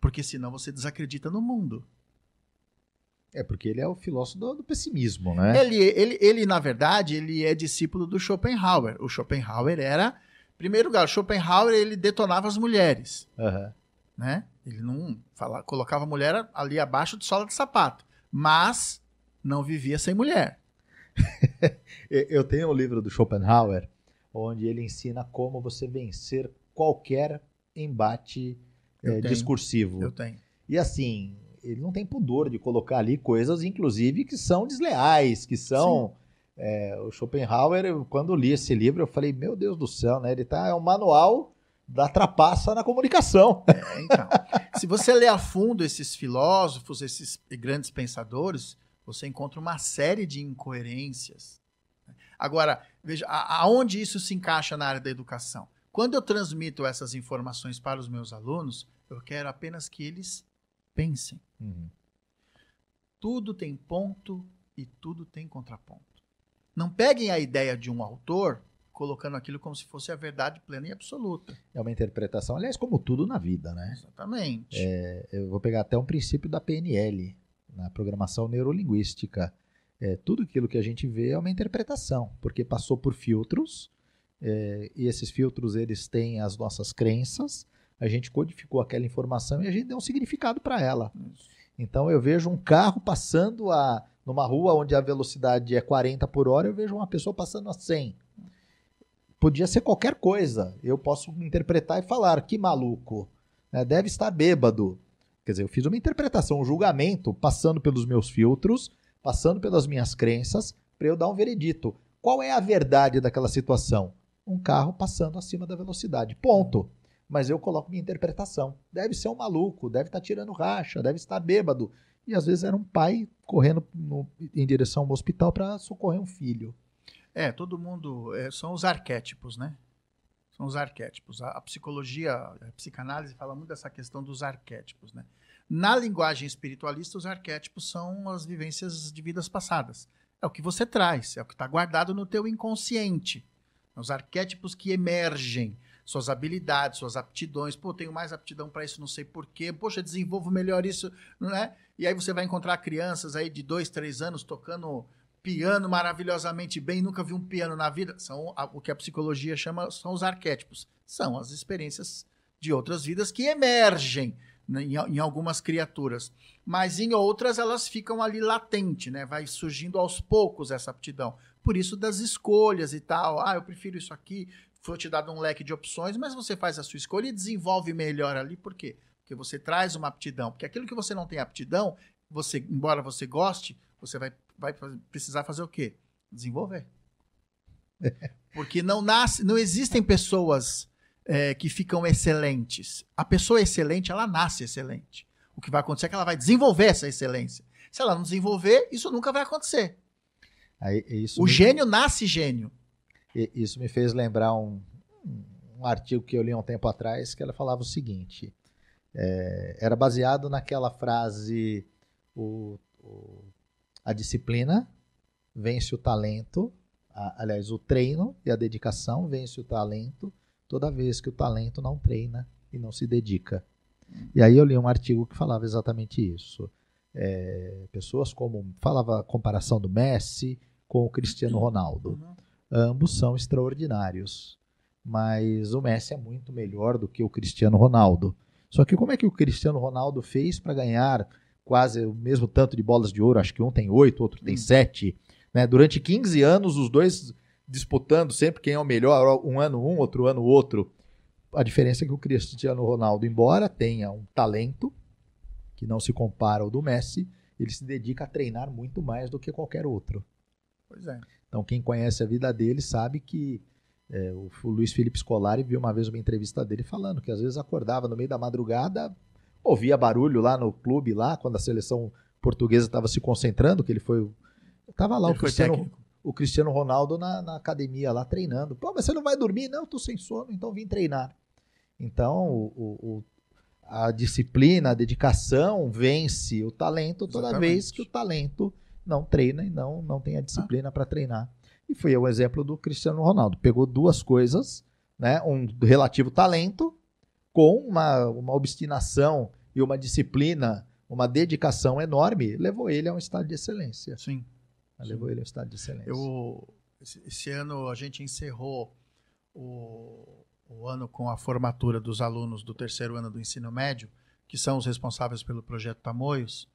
porque senão você desacredita no mundo. É, porque ele é o filósofo do, do, pessimismo, né? Ele, ele, ele, na verdade, ele é discípulo do Schopenhauer. O Schopenhauer era... Primeiro lugar, Schopenhauer, ele detonava as mulheres, uhum. né? Ele não fala, colocava a mulher ali abaixo de sola de sapato, mas não vivia sem mulher. Eu tenho um livro do Schopenhauer onde ele ensina como você vencer qualquer embate é, discursivo. Eu tenho. E assim, ele não tem pudor de colocar ali coisas, inclusive, que são desleais, que são. É, o Schopenhauer, quando li esse livro, eu falei, meu Deus do céu, né? Ele tá, é um manual da trapaça na comunicação. É, então. Se você ler a fundo esses filósofos, esses grandes pensadores, você encontra uma série de incoerências. Né? Agora, veja, aonde isso se encaixa na área da educação? Quando eu transmito essas informações para os meus alunos, eu quero apenas que eles pensem. Uhum. Tudo tem ponto e tudo tem contraponto. Não peguem a ideia de um autor colocando aquilo como se fosse a verdade plena e absoluta. É uma interpretação, aliás, como tudo na vida, né? Exatamente. É, eu vou pegar até um princípio da PNL, na programação neurolinguística. É, tudo aquilo que a gente vê é uma interpretação, porque passou por filtros, é, e esses filtros eles têm as nossas crenças, a gente codificou aquela informação e a gente deu um significado para ela. Isso. Então eu vejo um carro passando a numa rua onde a velocidade é 40 por hora, eu vejo uma pessoa passando a 100 podia ser qualquer coisa. Eu posso interpretar e falar, que maluco, né? deve estar bêbado. Quer dizer, eu fiz uma interpretação, um julgamento, passando pelos meus filtros, passando pelas minhas crenças, para eu dar um veredito. Qual é a verdade daquela situação? Um carro passando acima da velocidade. Ponto. Mas eu coloco minha interpretação. Deve ser um maluco, deve estar tá tirando racha, deve estar bêbado. E às vezes era um pai correndo no, em direção ao hospital para socorrer um filho. É, todo mundo. É, são os arquétipos, né? São os arquétipos. A, a, psicologia, a psicanálise fala muito dessa questão dos arquétipos, né? Na linguagem espiritualista, os arquétipos são as vivências de vidas passadas. É o que você traz, é o que está guardado no teu inconsciente. Os arquétipos que emergem, suas habilidades, suas aptidões. Pô, tenho mais aptidão para isso, não sei porquê. Poxa, desenvolvo melhor isso, não é? E aí você vai encontrar crianças aí de dois, três anos tocando piano maravilhosamente bem, nunca vi um piano na vida, são o que a psicologia chama são os arquétipos, são as experiências de outras vidas que emergem né, em, algumas criaturas, mas em outras elas ficam ali latente, né? Vai surgindo aos poucos essa aptidão. Por isso das escolhas e tal. Ah, eu prefiro isso aqui. Foi te dado um leque de opções, mas você faz a sua escolha e desenvolve melhor ali. Por quê? Porque você traz uma aptidão. Porque aquilo que você não tem aptidão, você, embora você goste, você vai vai precisar fazer o quê? Desenvolver. Porque não nasce, não existem pessoas é, que ficam excelentes. A pessoa excelente, ela nasce excelente. O que vai acontecer é que ela vai desenvolver essa excelência. Se ela não desenvolver, isso nunca vai acontecer. Aí, o me... gênio nasce gênio. E, isso me fez lembrar um, um artigo que eu li há um tempo atrás que ela falava o seguinte: é, era baseado naquela frase, o, o a disciplina vence o talento, a, aliás, o treino e a dedicação vence o talento, toda vez que o talento não treina e não se dedica. E aí eu li um artigo que falava exatamente isso. É, pessoas como falava a comparação do Messi com o Cristiano Ronaldo. Uhum. Ambos são extraordinários, mas o Messi é muito melhor do que o Cristiano Ronaldo. Só que como é que o Cristiano Ronaldo fez para ganhar quase o mesmo tanto de bolas de ouro, acho que um tem oito, outro tem uhum. sete. Né? Durante 15 anos, os dois disputando sempre quem é o melhor, um ano um, outro ano outro. A diferença é que o Cristiano Ronaldo, embora tenha um talento que não se compara ao do Messi, ele se dedica a treinar muito mais do que qualquer outro. Pois é. Então, quem conhece a vida dele sabe que é, o Luiz Felipe Scolari viu uma vez uma entrevista dele falando que às vezes acordava no meio da madrugada ouvia barulho lá no clube, lá, quando a seleção portuguesa estava se concentrando, que ele foi. Tava lá ele o Cristiano, o Cristiano Ronaldo na, na, academia lá treinando. Pô, mas você não vai dormir? Não, tô sem sono, então vim treinar. Então, o, o, a disciplina, a dedicação vence o talento toda Exatamente. vez que o talento não treina e não, não tem a disciplina ah. para treinar. E foi o exemplo do Cristiano Ronaldo. Pegou duas coisas, né? Um relativo talento com uma, uma obstinação e uma disciplina, uma dedicação enorme, levou ele a um estado de excelência. Sim. Levou Sim. ele a um estado de excelência. Eu, esse ano a gente encerrou o, o ano com a formatura dos alunos do terceiro ano do ensino médio, que são os responsáveis pelo projeto Tamoios.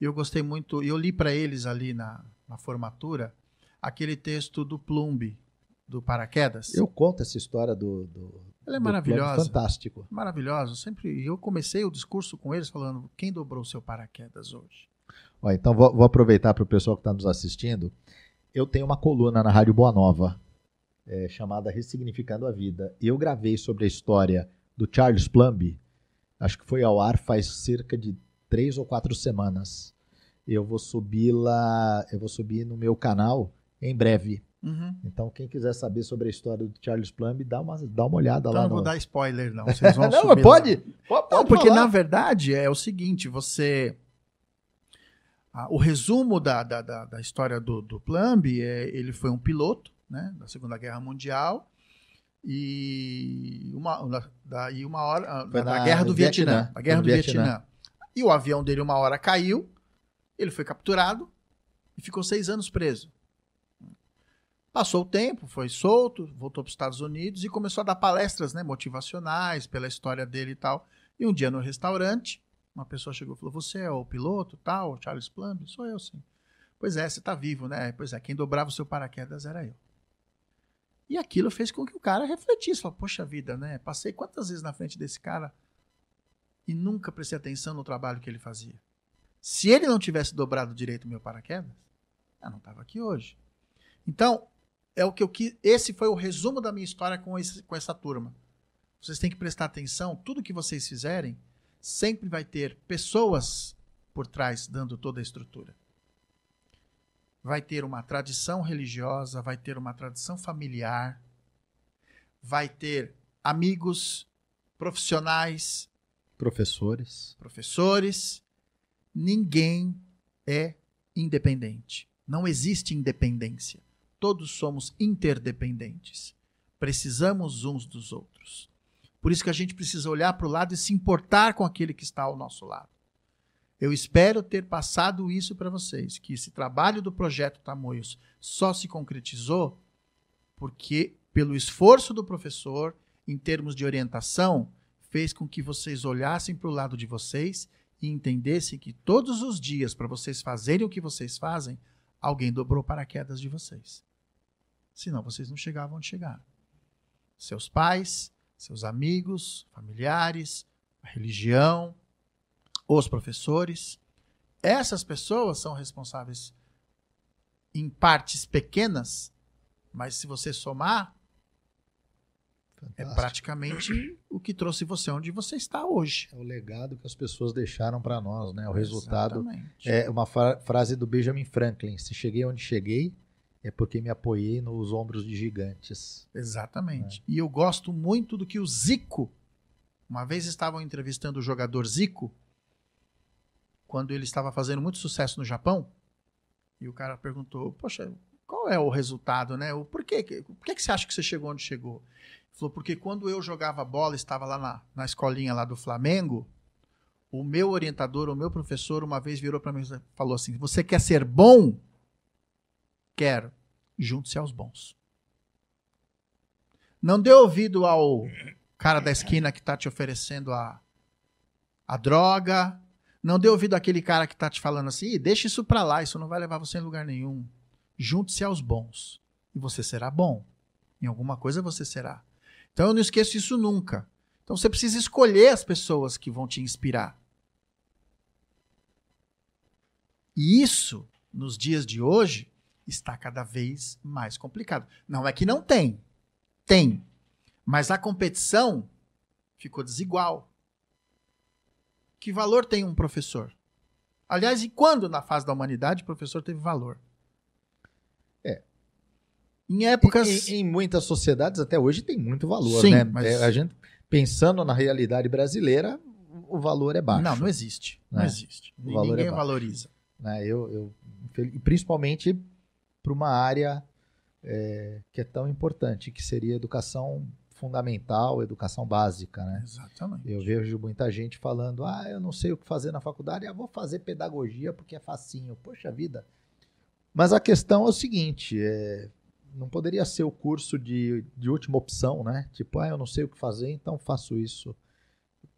E eu gostei muito, e eu li para eles ali na, na formatura aquele texto do Plumbe, do Paraquedas. Eu conto essa história do, do ela é, é maravilhosa. Fantástico. Maravilhosa. Sempre eu comecei o discurso com eles falando: quem dobrou o seu paraquedas hoje? Ó, então vou, vou aproveitar para o pessoal que está nos assistindo. Eu tenho uma coluna na Rádio Boa Nova é, chamada Ressignificando a Vida. E eu gravei sobre a história do Charles Plumb. Acho que foi ao ar faz cerca de três ou quatro semanas. Eu vou subir lá, eu vou subir no meu canal em breve. Uhum. Então, quem quiser saber sobre a história do Charles Plumbe dá uma, dá uma olhada então, lá. Não no... vou dar spoiler, não. Vocês vão Não, pode, pode, pode, Não, porque falar. na verdade é o seguinte: você. Ah, o resumo da, da, da, da, história do, do é ele foi um piloto né, da Segunda Guerra Mundial e uma, daí uma hora. Foi da, Guerra do Vietnã. Vietnã. Da Guerra do, do Vietnã. Vietnã. E o avião dele uma hora caiu, ele foi capturado e ficou seis anos preso. Passou o tempo, foi solto, voltou para os Estados Unidos e começou a dar palestras né, motivacionais pela história dele e tal. E um dia no restaurante, uma pessoa chegou e falou: Você é o piloto, tal, Charles Plum? Sou eu, sim. Pois é, você está vivo, né? Pois é, quem dobrava o seu paraquedas era eu. E aquilo fez com que o cara refletisse: falou, Poxa vida, né? Passei quantas vezes na frente desse cara e nunca prestei atenção no trabalho que ele fazia. Se ele não tivesse dobrado direito o meu paraquedas, eu não estava aqui hoje. Então, é o que eu quis. Esse foi o resumo da minha história com, esse, com essa turma. Vocês têm que prestar atenção, tudo que vocês fizerem, sempre vai ter pessoas por trás dando toda a estrutura. Vai ter uma tradição religiosa, vai ter uma tradição familiar, vai ter amigos, profissionais, professores. Professores. Ninguém é independente. Não existe independência todos somos interdependentes. Precisamos uns dos outros. Por isso que a gente precisa olhar para o lado e se importar com aquele que está ao nosso lado. Eu espero ter passado isso para vocês, que esse trabalho do projeto Tamoios só se concretizou porque pelo esforço do professor em termos de orientação fez com que vocês olhassem para o lado de vocês e entendessem que todos os dias para vocês fazerem o que vocês fazem, alguém dobrou paraquedas de vocês senão vocês não chegavam onde chegaram. Seus pais, seus amigos, familiares, a religião, os professores. Essas pessoas são responsáveis em partes pequenas, mas se você somar, é Fantástico. é praticamente o que trouxe você onde você está hoje. É o legado que as pessoas deixaram para nós, né? O resultado Exatamente. é uma fra frase do Benjamin Franklin: se cheguei onde cheguei, é porque me apoiei nos ombros de gigantes. Exatamente. Né? E eu gosto muito do que o Zico. Uma vez estavam entrevistando o jogador Zico, quando ele estava fazendo muito sucesso no Japão, e o cara perguntou: Poxa, qual é o resultado, né? O porquê, por que, você acha que você chegou onde chegou? Ele falou: Porque quando eu jogava bola, estava lá na, na escolinha lá do Flamengo, o meu orientador, o meu professor, uma vez virou para mim e falou assim: Você quer ser bom? quero, junte-se aos bons. Não dê ouvido ao cara da esquina que está te oferecendo a, a droga. Não dê ouvido àquele cara que está te falando assim, deixa isso para lá, isso não vai levar você em lugar nenhum. Junte-se aos bons e você será bom. Em alguma coisa você será. Então eu não esqueço isso nunca. Então você precisa escolher as pessoas que vão te inspirar. E isso, nos dias de hoje, está cada vez mais complicado. Não é que não tem, tem, mas a competição ficou desigual. Que valor tem um professor? Aliás, e quando na fase da humanidade o professor teve valor? É. Em épocas. Em, em muitas sociedades até hoje tem muito valor, Sim, né? Mas... É, a gente, pensando na realidade brasileira, o valor é baixo. Não, não existe. Né? Não existe. O valor é Ninguém é valoriza. Né? Eu, eu, principalmente para uma área é, que é tão importante, que seria educação fundamental, educação básica, né? Exatamente. Eu vejo muita gente falando, ah, eu não sei o que fazer na faculdade, eu vou fazer pedagogia porque é facinho. Poxa vida. Mas a questão é o seguinte, é, não poderia ser o curso de, de última opção, né? Tipo, ah, eu não sei o que fazer, então faço isso.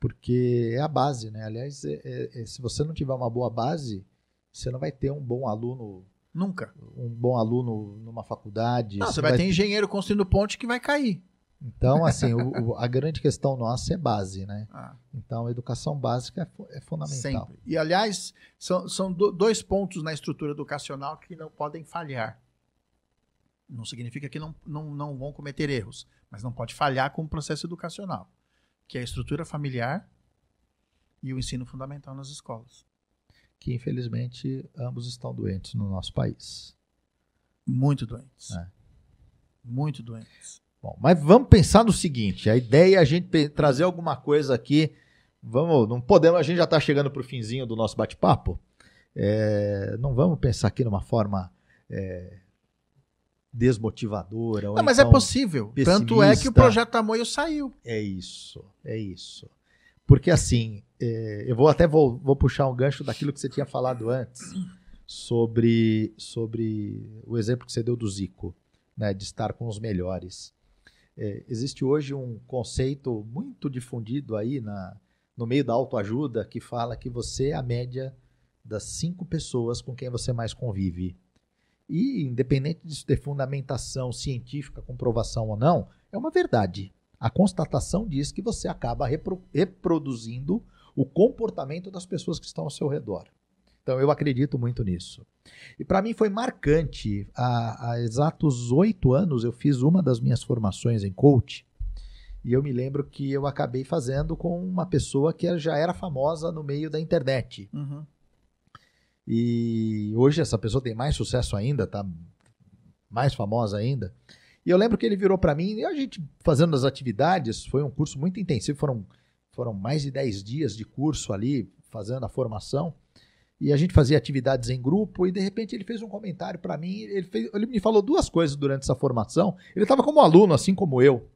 Porque é a base, né? Aliás, é, é, é se você não tiver uma boa base, você não vai ter um bom aluno Nunca. Um bom aluno numa faculdade. Não, você vai, vai ter engenheiro construindo ponte que vai cair. Então, assim, o, o, a grande questão nossa é base, né? Ah. Então, a educação básica é, é fundamental. Sempre. E, aliás, são, são do, dois pontos na estrutura educacional que não podem falhar. Não significa que não, não, não vão cometer erros, mas não pode falhar com o processo educacional, que é a estrutura familiar e o ensino fundamental nas escolas que infelizmente ambos estão doentes no nosso país. Muito doentes. É. Muito doentes. Bom, mas vamos pensar no seguinte: a ideia é a gente trazer alguma coisa aqui. Vamos, não podemos, a gente já está chegando para o finzinho do nosso bate-papo. É, não vamos pensar aqui numa forma é, desmotivadora. Não, mas é então é possível. Pessimista. Tanto é que o projeto Amoio saiu. É isso, é isso. Porque assim, é, eu vou até vou, vou puxar um gancho daquilo que você tinha falado antes sobre, sobre o exemplo que você deu do Zico, né, de estar com os melhores. É, existe hoje um conceito muito difundido aí na, no meio da autoajuda que fala que você é a média das cinco pessoas com quem você mais convive. E, independente disso ter fundamentação científica, comprovação ou não, é uma verdade a constatação diz que você acaba repro reproduzindo o comportamento das pessoas que estão ao seu redor. Então eu acredito muito nisso. E para mim foi marcante. Há, há exatos oito anos eu fiz uma das minhas formações em coach. E eu me lembro que eu acabei fazendo com uma pessoa que já era famosa no meio da internet. Uhum. E hoje essa pessoa tem mais sucesso ainda, tá mais famosa ainda. E eu lembro que ele virou para mim, e a gente fazendo as atividades, foi um curso muito intensivo, foram, foram mais de 10 dias de curso ali, fazendo a formação. E a gente fazia atividades em grupo, e de repente ele fez um comentário para mim. Ele, fez, ele me falou duas coisas durante essa formação. Ele estava como aluno, assim como eu.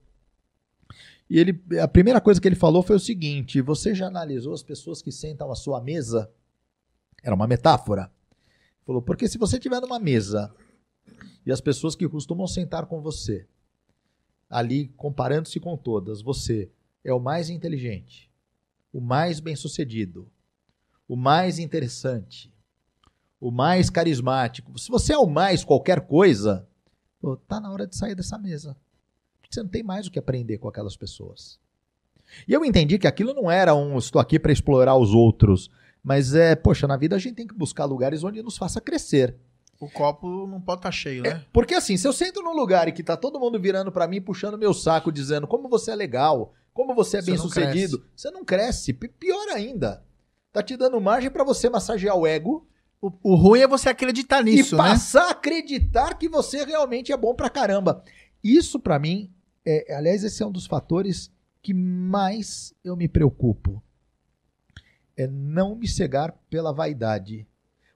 E ele, a primeira coisa que ele falou foi o seguinte: Você já analisou as pessoas que sentam à sua mesa? Era uma metáfora. Ele falou: Porque se você tiver numa mesa e as pessoas que costumam sentar com você, ali comparando-se com todas, você é o mais inteligente, o mais bem-sucedido, o mais interessante, o mais carismático. Se você é o mais qualquer coisa, pô, tá na hora de sair dessa mesa. Você não tem mais o que aprender com aquelas pessoas. E eu entendi que aquilo não era um estou aqui para explorar os outros, mas é, poxa, na vida a gente tem que buscar lugares onde nos faça crescer. O copo não pode estar tá cheio, é, né? É, porque assim, se eu sento num lugar e que tá todo mundo virando para mim, puxando meu saco, dizendo como você é legal, como você é bem sucedido, você não cresce. pior ainda, tá te dando margem para você massagear o ego. O, o, ruim é você acreditar nisso, e né? passar a acreditar que você realmente é bom pra caramba. Isso para mim, é, aliás, esse é um dos fatores que mais eu me preocupo. É não me cegar pela vaidade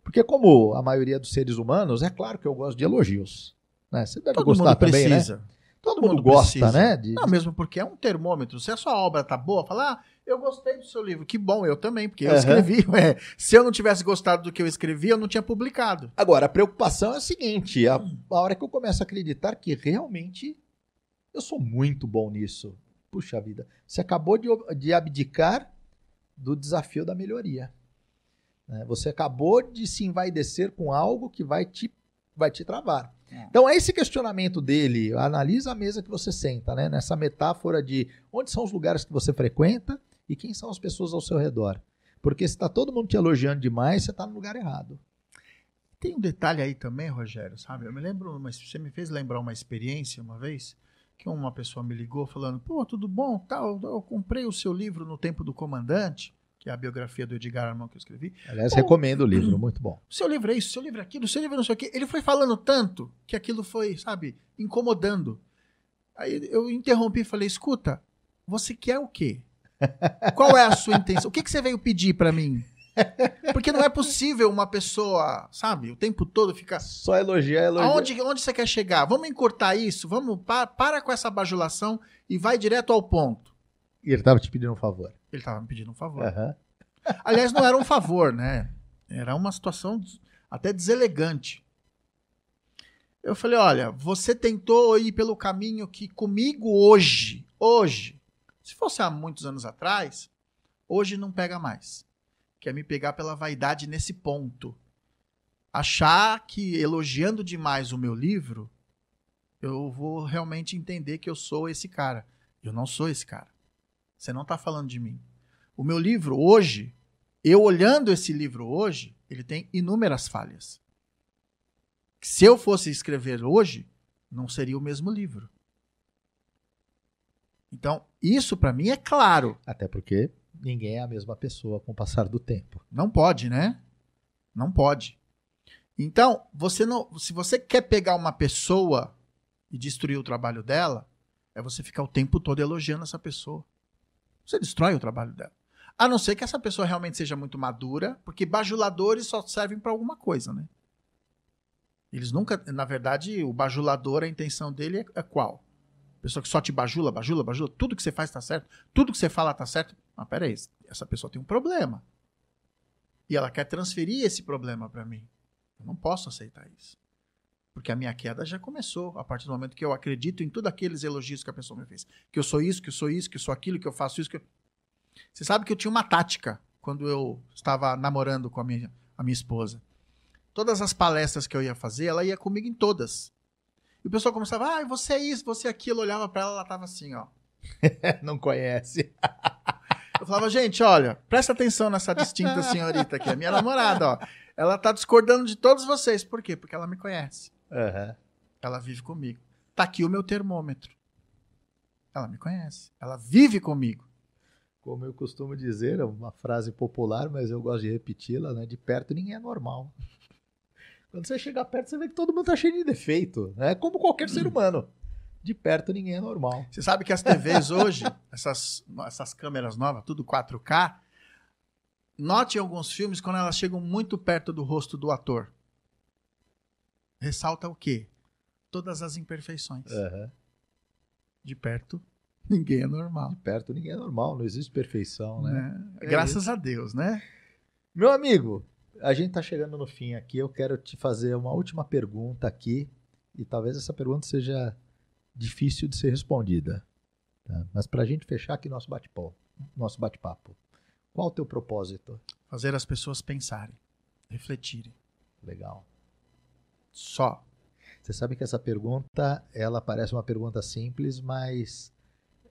porque, como a maioria dos seres humanos, é claro que eu gosto de elogios. Né? Você deve Todo gostar também, né? precisa. né? Todo, Todo mundo, gosta, precisa. né? De... Não, mesmo porque é um termômetro. Se a sua obra tá boa, falar, ah, eu gostei do seu livro. Que bom, eu também, porque eu escrevi. É, se eu não tivesse gostado do que eu escrevi, eu não tinha publicado. Agora, a preocupação é a seguinte: a, a hora que eu começo a acreditar que realmente eu sou muito bom nisso. Puxa vida, você acabou de, de abdicar do desafio da melhoria. Né? Você acabou de se envaidecer com algo que vai te, vai te travar. É. Então, é esse questionamento dele. Analisa a mesa que você senta, né? Nessa metáfora de onde são os lugares que você frequenta e quem são as pessoas ao seu redor. Porque se está todo mundo te elogiando demais, você está no lugar errado. Tem um detalhe aí também, Rogério, sabe? Eu me lembro, mas você me fez lembrar uma experiência uma vez que uma pessoa me ligou falando: pô, tudo bom? Tal, eu comprei o seu livro no tempo do comandante que é a biografia do Edgar Armand que eu escrevi. Aliás, recomendo o livro, muito bom. Seu livro é isso, seu livro é aquilo, seu livro é não sei o quê. Ele foi falando tanto que aquilo foi, sabe, incomodando. Aí eu interrompi e falei: escuta, você quer o quê? Qual é a sua intenção? O que, que você veio pedir para mim? Porque não é possível uma pessoa, sabe, o tempo todo ficar. Só elogiar, é elogiar. Aonde, onde você quer chegar? Vamos encurtar isso? Vamos, para, para com essa bajulação e vai direto ao ponto. E ele estava te pedindo um favor. Ele tava me pedindo um favor. Uhum. Aliás, não era um favor, né? Era uma situação até deselegante. Eu falei: olha, você tentou ir pelo caminho que comigo hoje, hoje, se fosse há muitos anos atrás, hoje não pega mais. Quer é me pegar pela vaidade nesse ponto. Achar que elogiando demais o meu livro, eu vou realmente entender que eu sou esse cara. Eu não sou esse cara. Você não está falando de mim. O meu livro hoje, eu olhando esse livro hoje, ele tem inúmeras falhas. Se eu fosse escrever hoje, não seria o mesmo livro. Então, isso para mim é claro. Até porque ninguém é a mesma pessoa com o passar do tempo. Não pode, né? Não pode. Então, você não, se você quer pegar uma pessoa e destruir o trabalho dela, é você ficar o tempo todo elogiando essa pessoa. Você destrói o trabalho dela. A não ser que essa pessoa realmente seja muito madura, porque bajuladores só servem para alguma coisa, né? Eles nunca, na verdade, o bajulador, a intenção dele é, é qual? Pessoa que só te bajula, bajula, bajula, tudo que você faz tá certo, tudo que você fala tá certo. Mas ah, peraí, essa pessoa tem um problema. E ela quer transferir esse problema para mim. Eu não posso aceitar isso. Porque a minha queda já começou a partir do momento que eu acredito em todos aqueles elogios que a pessoa me fez. Que eu sou isso, que eu sou isso, que eu sou aquilo, que eu faço isso. Que eu... Você sabe que eu tinha uma tática quando eu estava namorando com a minha, a minha esposa. Todas as palestras que eu ia fazer, ela ia comigo em todas. E o pessoal começava, ah, você é isso, você é aquilo. Eu olhava para ela, ela tava assim, ó. Não conhece. eu falava, gente, olha, presta atenção nessa distinta senhorita aqui, a é minha namorada, ó. Ela tá discordando de todos vocês. Por quê? Porque ela me conhece. Uhum. Ela vive comigo. Tá aqui o meu termômetro. Ela me conhece. Ela vive comigo. Como eu costumo dizer, é uma frase popular, mas eu gosto de repeti-la, né? De perto ninguém é normal. Quando você chegar perto, você vê que todo mundo tá cheio de defeito, né? Como qualquer ser humano. De perto ninguém é normal. Você sabe que as TVs hoje, essas, essas câmeras novas, tudo 4K, note em alguns filmes quando elas chegam muito perto do rosto do ator ressalta o quê? Todas as imperfeições. Uhum. De perto, ninguém é normal. De perto, ninguém é normal. Não existe perfeição, né? né? É. Graças é a Deus, né? Meu amigo, a gente está chegando no fim aqui. Eu quero te fazer uma última pergunta aqui. E talvez essa pergunta seja difícil de ser respondida. Tá? Mas para a gente fechar aqui nosso bate-papo. Nosso bate-papo. Qual o teu propósito? Fazer as pessoas pensarem, refletirem. Legal só. Você sabe que essa pergunta, ela parece uma pergunta simples, mas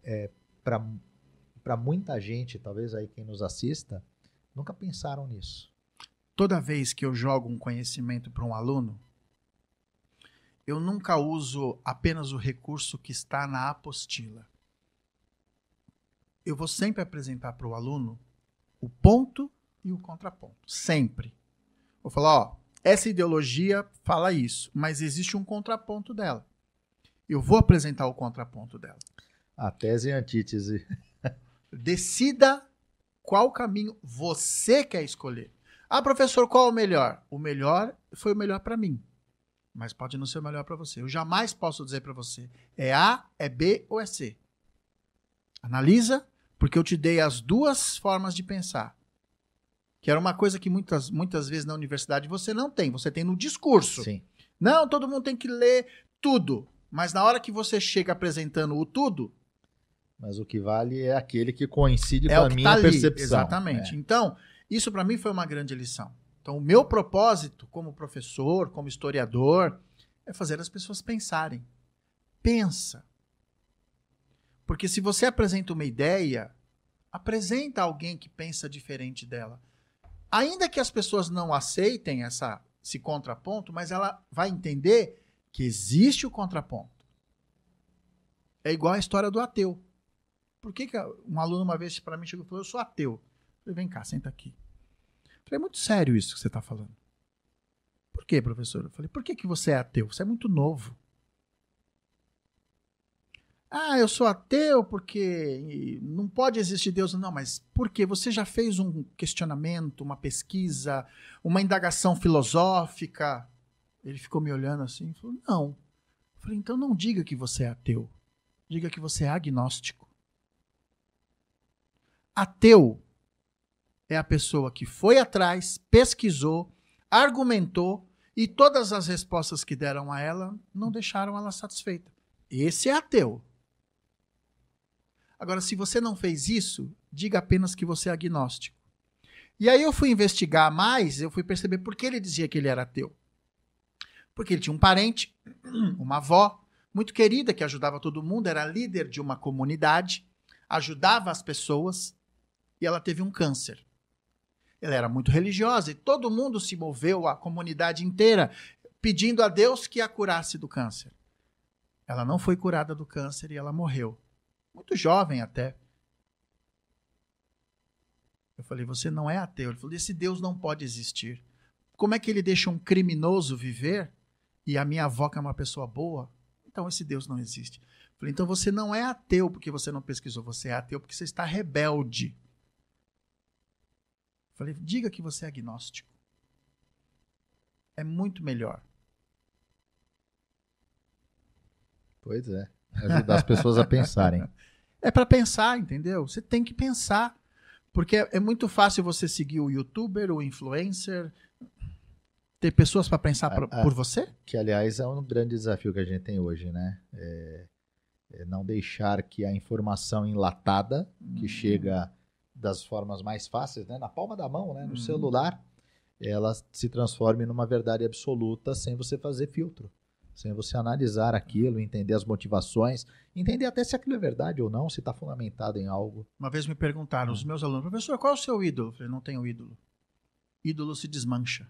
é, para muita gente, talvez aí quem nos assista, nunca pensaram nisso. Toda vez que eu jogo um conhecimento para um aluno, eu nunca uso apenas o recurso que está na apostila. Eu vou sempre apresentar para o aluno o ponto e o contraponto. Sempre. Vou falar, ó, essa ideologia fala isso, mas existe um contraponto dela. Eu vou apresentar o contraponto dela. A tese e é a antítese. Decida qual caminho você quer escolher. Ah, professor, qual o melhor? O melhor foi o melhor para mim. Mas pode não ser o melhor para você. Eu jamais posso dizer para você é A, é B ou é C. Analisa, porque eu te dei as duas formas de pensar que era uma coisa que muitas, muitas vezes na universidade você não tem, você tem no discurso. Sim. Não, todo mundo tem que ler tudo, mas na hora que você chega apresentando o tudo. Mas o que vale é aquele que coincide é com a minha tá percepção. Exatamente. É. Então, isso para mim foi uma grande lição. Então, o meu propósito como professor, como historiador, é fazer as pessoas pensarem. Pensa. Porque se você apresenta uma ideia, apresenta alguém que pensa diferente dela ainda que as pessoas não aceitem essa, esse contraponto, mas ela vai entender que existe o contraponto. É igual a história do ateu. Por que, que um aluno uma vez para mim chegou e falou: Eu sou ateu? Eu falei: Vem cá, senta aqui. Eu falei: É muito sério isso que você está falando. Por que, professor? Eu falei: Por que, que você é ateu? Você é muito novo. Ah, eu sou ateu porque não pode existir Deus. Não, mas por quê? Você já fez um questionamento, uma pesquisa, uma indagação filosófica? Ele ficou me olhando assim e falou: Não. Eu falei: Então não diga que você é ateu. Diga que você é agnóstico. Ateu é a pessoa que foi atrás, pesquisou, argumentou e todas as respostas que deram a ela não deixaram ela satisfeita. Esse é ateu. Agora, se você não fez isso, diga apenas que você é agnóstico. E aí eu fui investigar mais, eu fui perceber por que ele dizia que ele era ateu. Porque ele tinha um parente, uma avó, muito querida, que ajudava todo mundo, era líder de uma comunidade, ajudava as pessoas, e ela teve um câncer. Ela era muito religiosa e todo mundo se moveu, a comunidade inteira, pedindo a Deus que a curasse do câncer. Ela não foi curada do câncer e ela morreu muito jovem até. Eu falei, você não é ateu. Ele falou, esse Deus não pode existir. Como é que ele deixa um criminoso viver e a minha avó que é uma pessoa boa? Então esse Deus não existe. Eu falei, então você não é ateu porque você não pesquisou, você é ateu porque você está rebelde. Eu falei, diga que você é agnóstico. É muito melhor. Pois é. Ajudar as pessoas a pensarem. É para pensar, entendeu? Você tem que pensar. Porque é, é, muito fácil você seguir o youtuber, o influencer, ter pessoas para pensar por, a, a, por, você? Que, aliás, é um grande desafio que a gente tem hoje, né? É, é não deixar que a informação enlatada, que hum. chega das formas mais fáceis, né? na palma da mão, né? no hum. celular, ela se transforme numa verdade absoluta sem você fazer filtro. Sem você analisar aquilo, entender as motivações, entender até se aquilo é verdade ou não, se está fundamentado em algo. Uma vez me perguntaram, os meus alunos, professor, qual é o seu ídolo? Eu falei, não tenho ídolo. Ídolo se desmancha.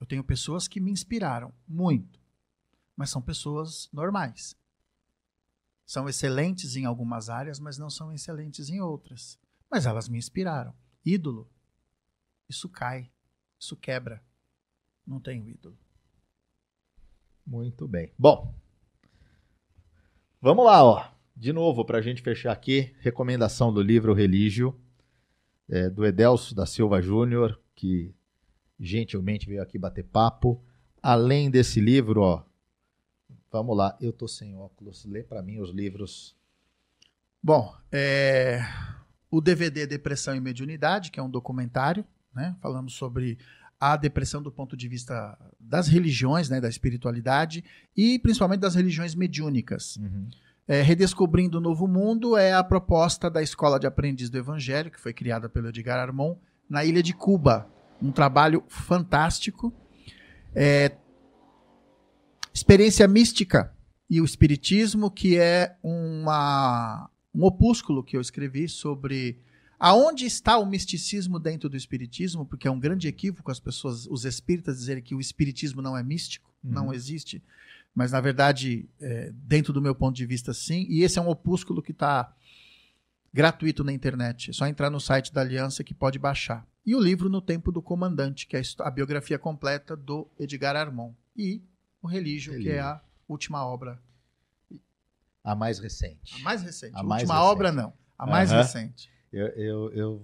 Eu tenho pessoas que me inspiraram muito, mas são pessoas normais. São excelentes em algumas áreas, mas não são excelentes em outras. Mas elas me inspiraram. Ídolo, isso cai, isso quebra. Não tenho ídolo. Muito bem. Bom, vamos lá, ó. De novo, para a gente fechar aqui, recomendação do livro Relígio, é, do Edelso da Silva Júnior, que gentilmente veio aqui bater papo. Além desse livro, ó, vamos lá, eu tô sem óculos, lê para mim os livros. Bom, é, o DVD Depressão e Mediunidade, que é um documentário, né? Falamos sobre a depressão do ponto de vista das religiões, né, da espiritualidade e principalmente das religiões mediúnicas. Uhum. É, Redescobrindo o Novo Mundo é a proposta da Escola de Aprendiz do Evangelho, que foi criada pelo Edgar Armon, na ilha de Cuba. Um trabalho fantástico. É, experiência Mística e o Espiritismo, que é uma, um opúsculo que eu escrevi sobre Aonde está o misticismo dentro do espiritismo? Porque é um grande equívoco as pessoas, os espíritas, dizerem que o espiritismo não é místico, uhum. não existe. Mas, na verdade, é, dentro do meu ponto de vista, sim. E esse é um opúsculo que está gratuito na internet. É só entrar no site da Aliança que pode baixar. E o livro No Tempo do Comandante, que é a biografia completa do Edgar Armand. E o Relígio, Relígio. que é a última obra. A mais recente. A mais recente. A, mais última recente. obra, não. A mais uhum. recente. Eu, eu, eu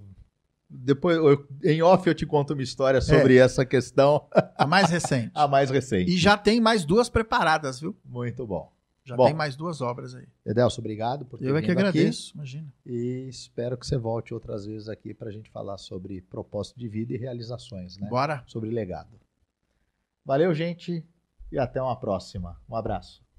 depois, eu, em off, eu te conto uma história é. sobre é. essa questão. A mais recente. a mais recente. E já tem mais duas preparadas, viu? Muito bom. Já bom, tem mais duas obras aí. Edelso, obrigado por ter Eu é que agradeço, aqui. imagina. E espero que você volte outras vezes aqui para a gente falar sobre propósito de vida e realizações, né? Bora. Sobre legado. Valeu, gente, e até uma próxima. Um abraço.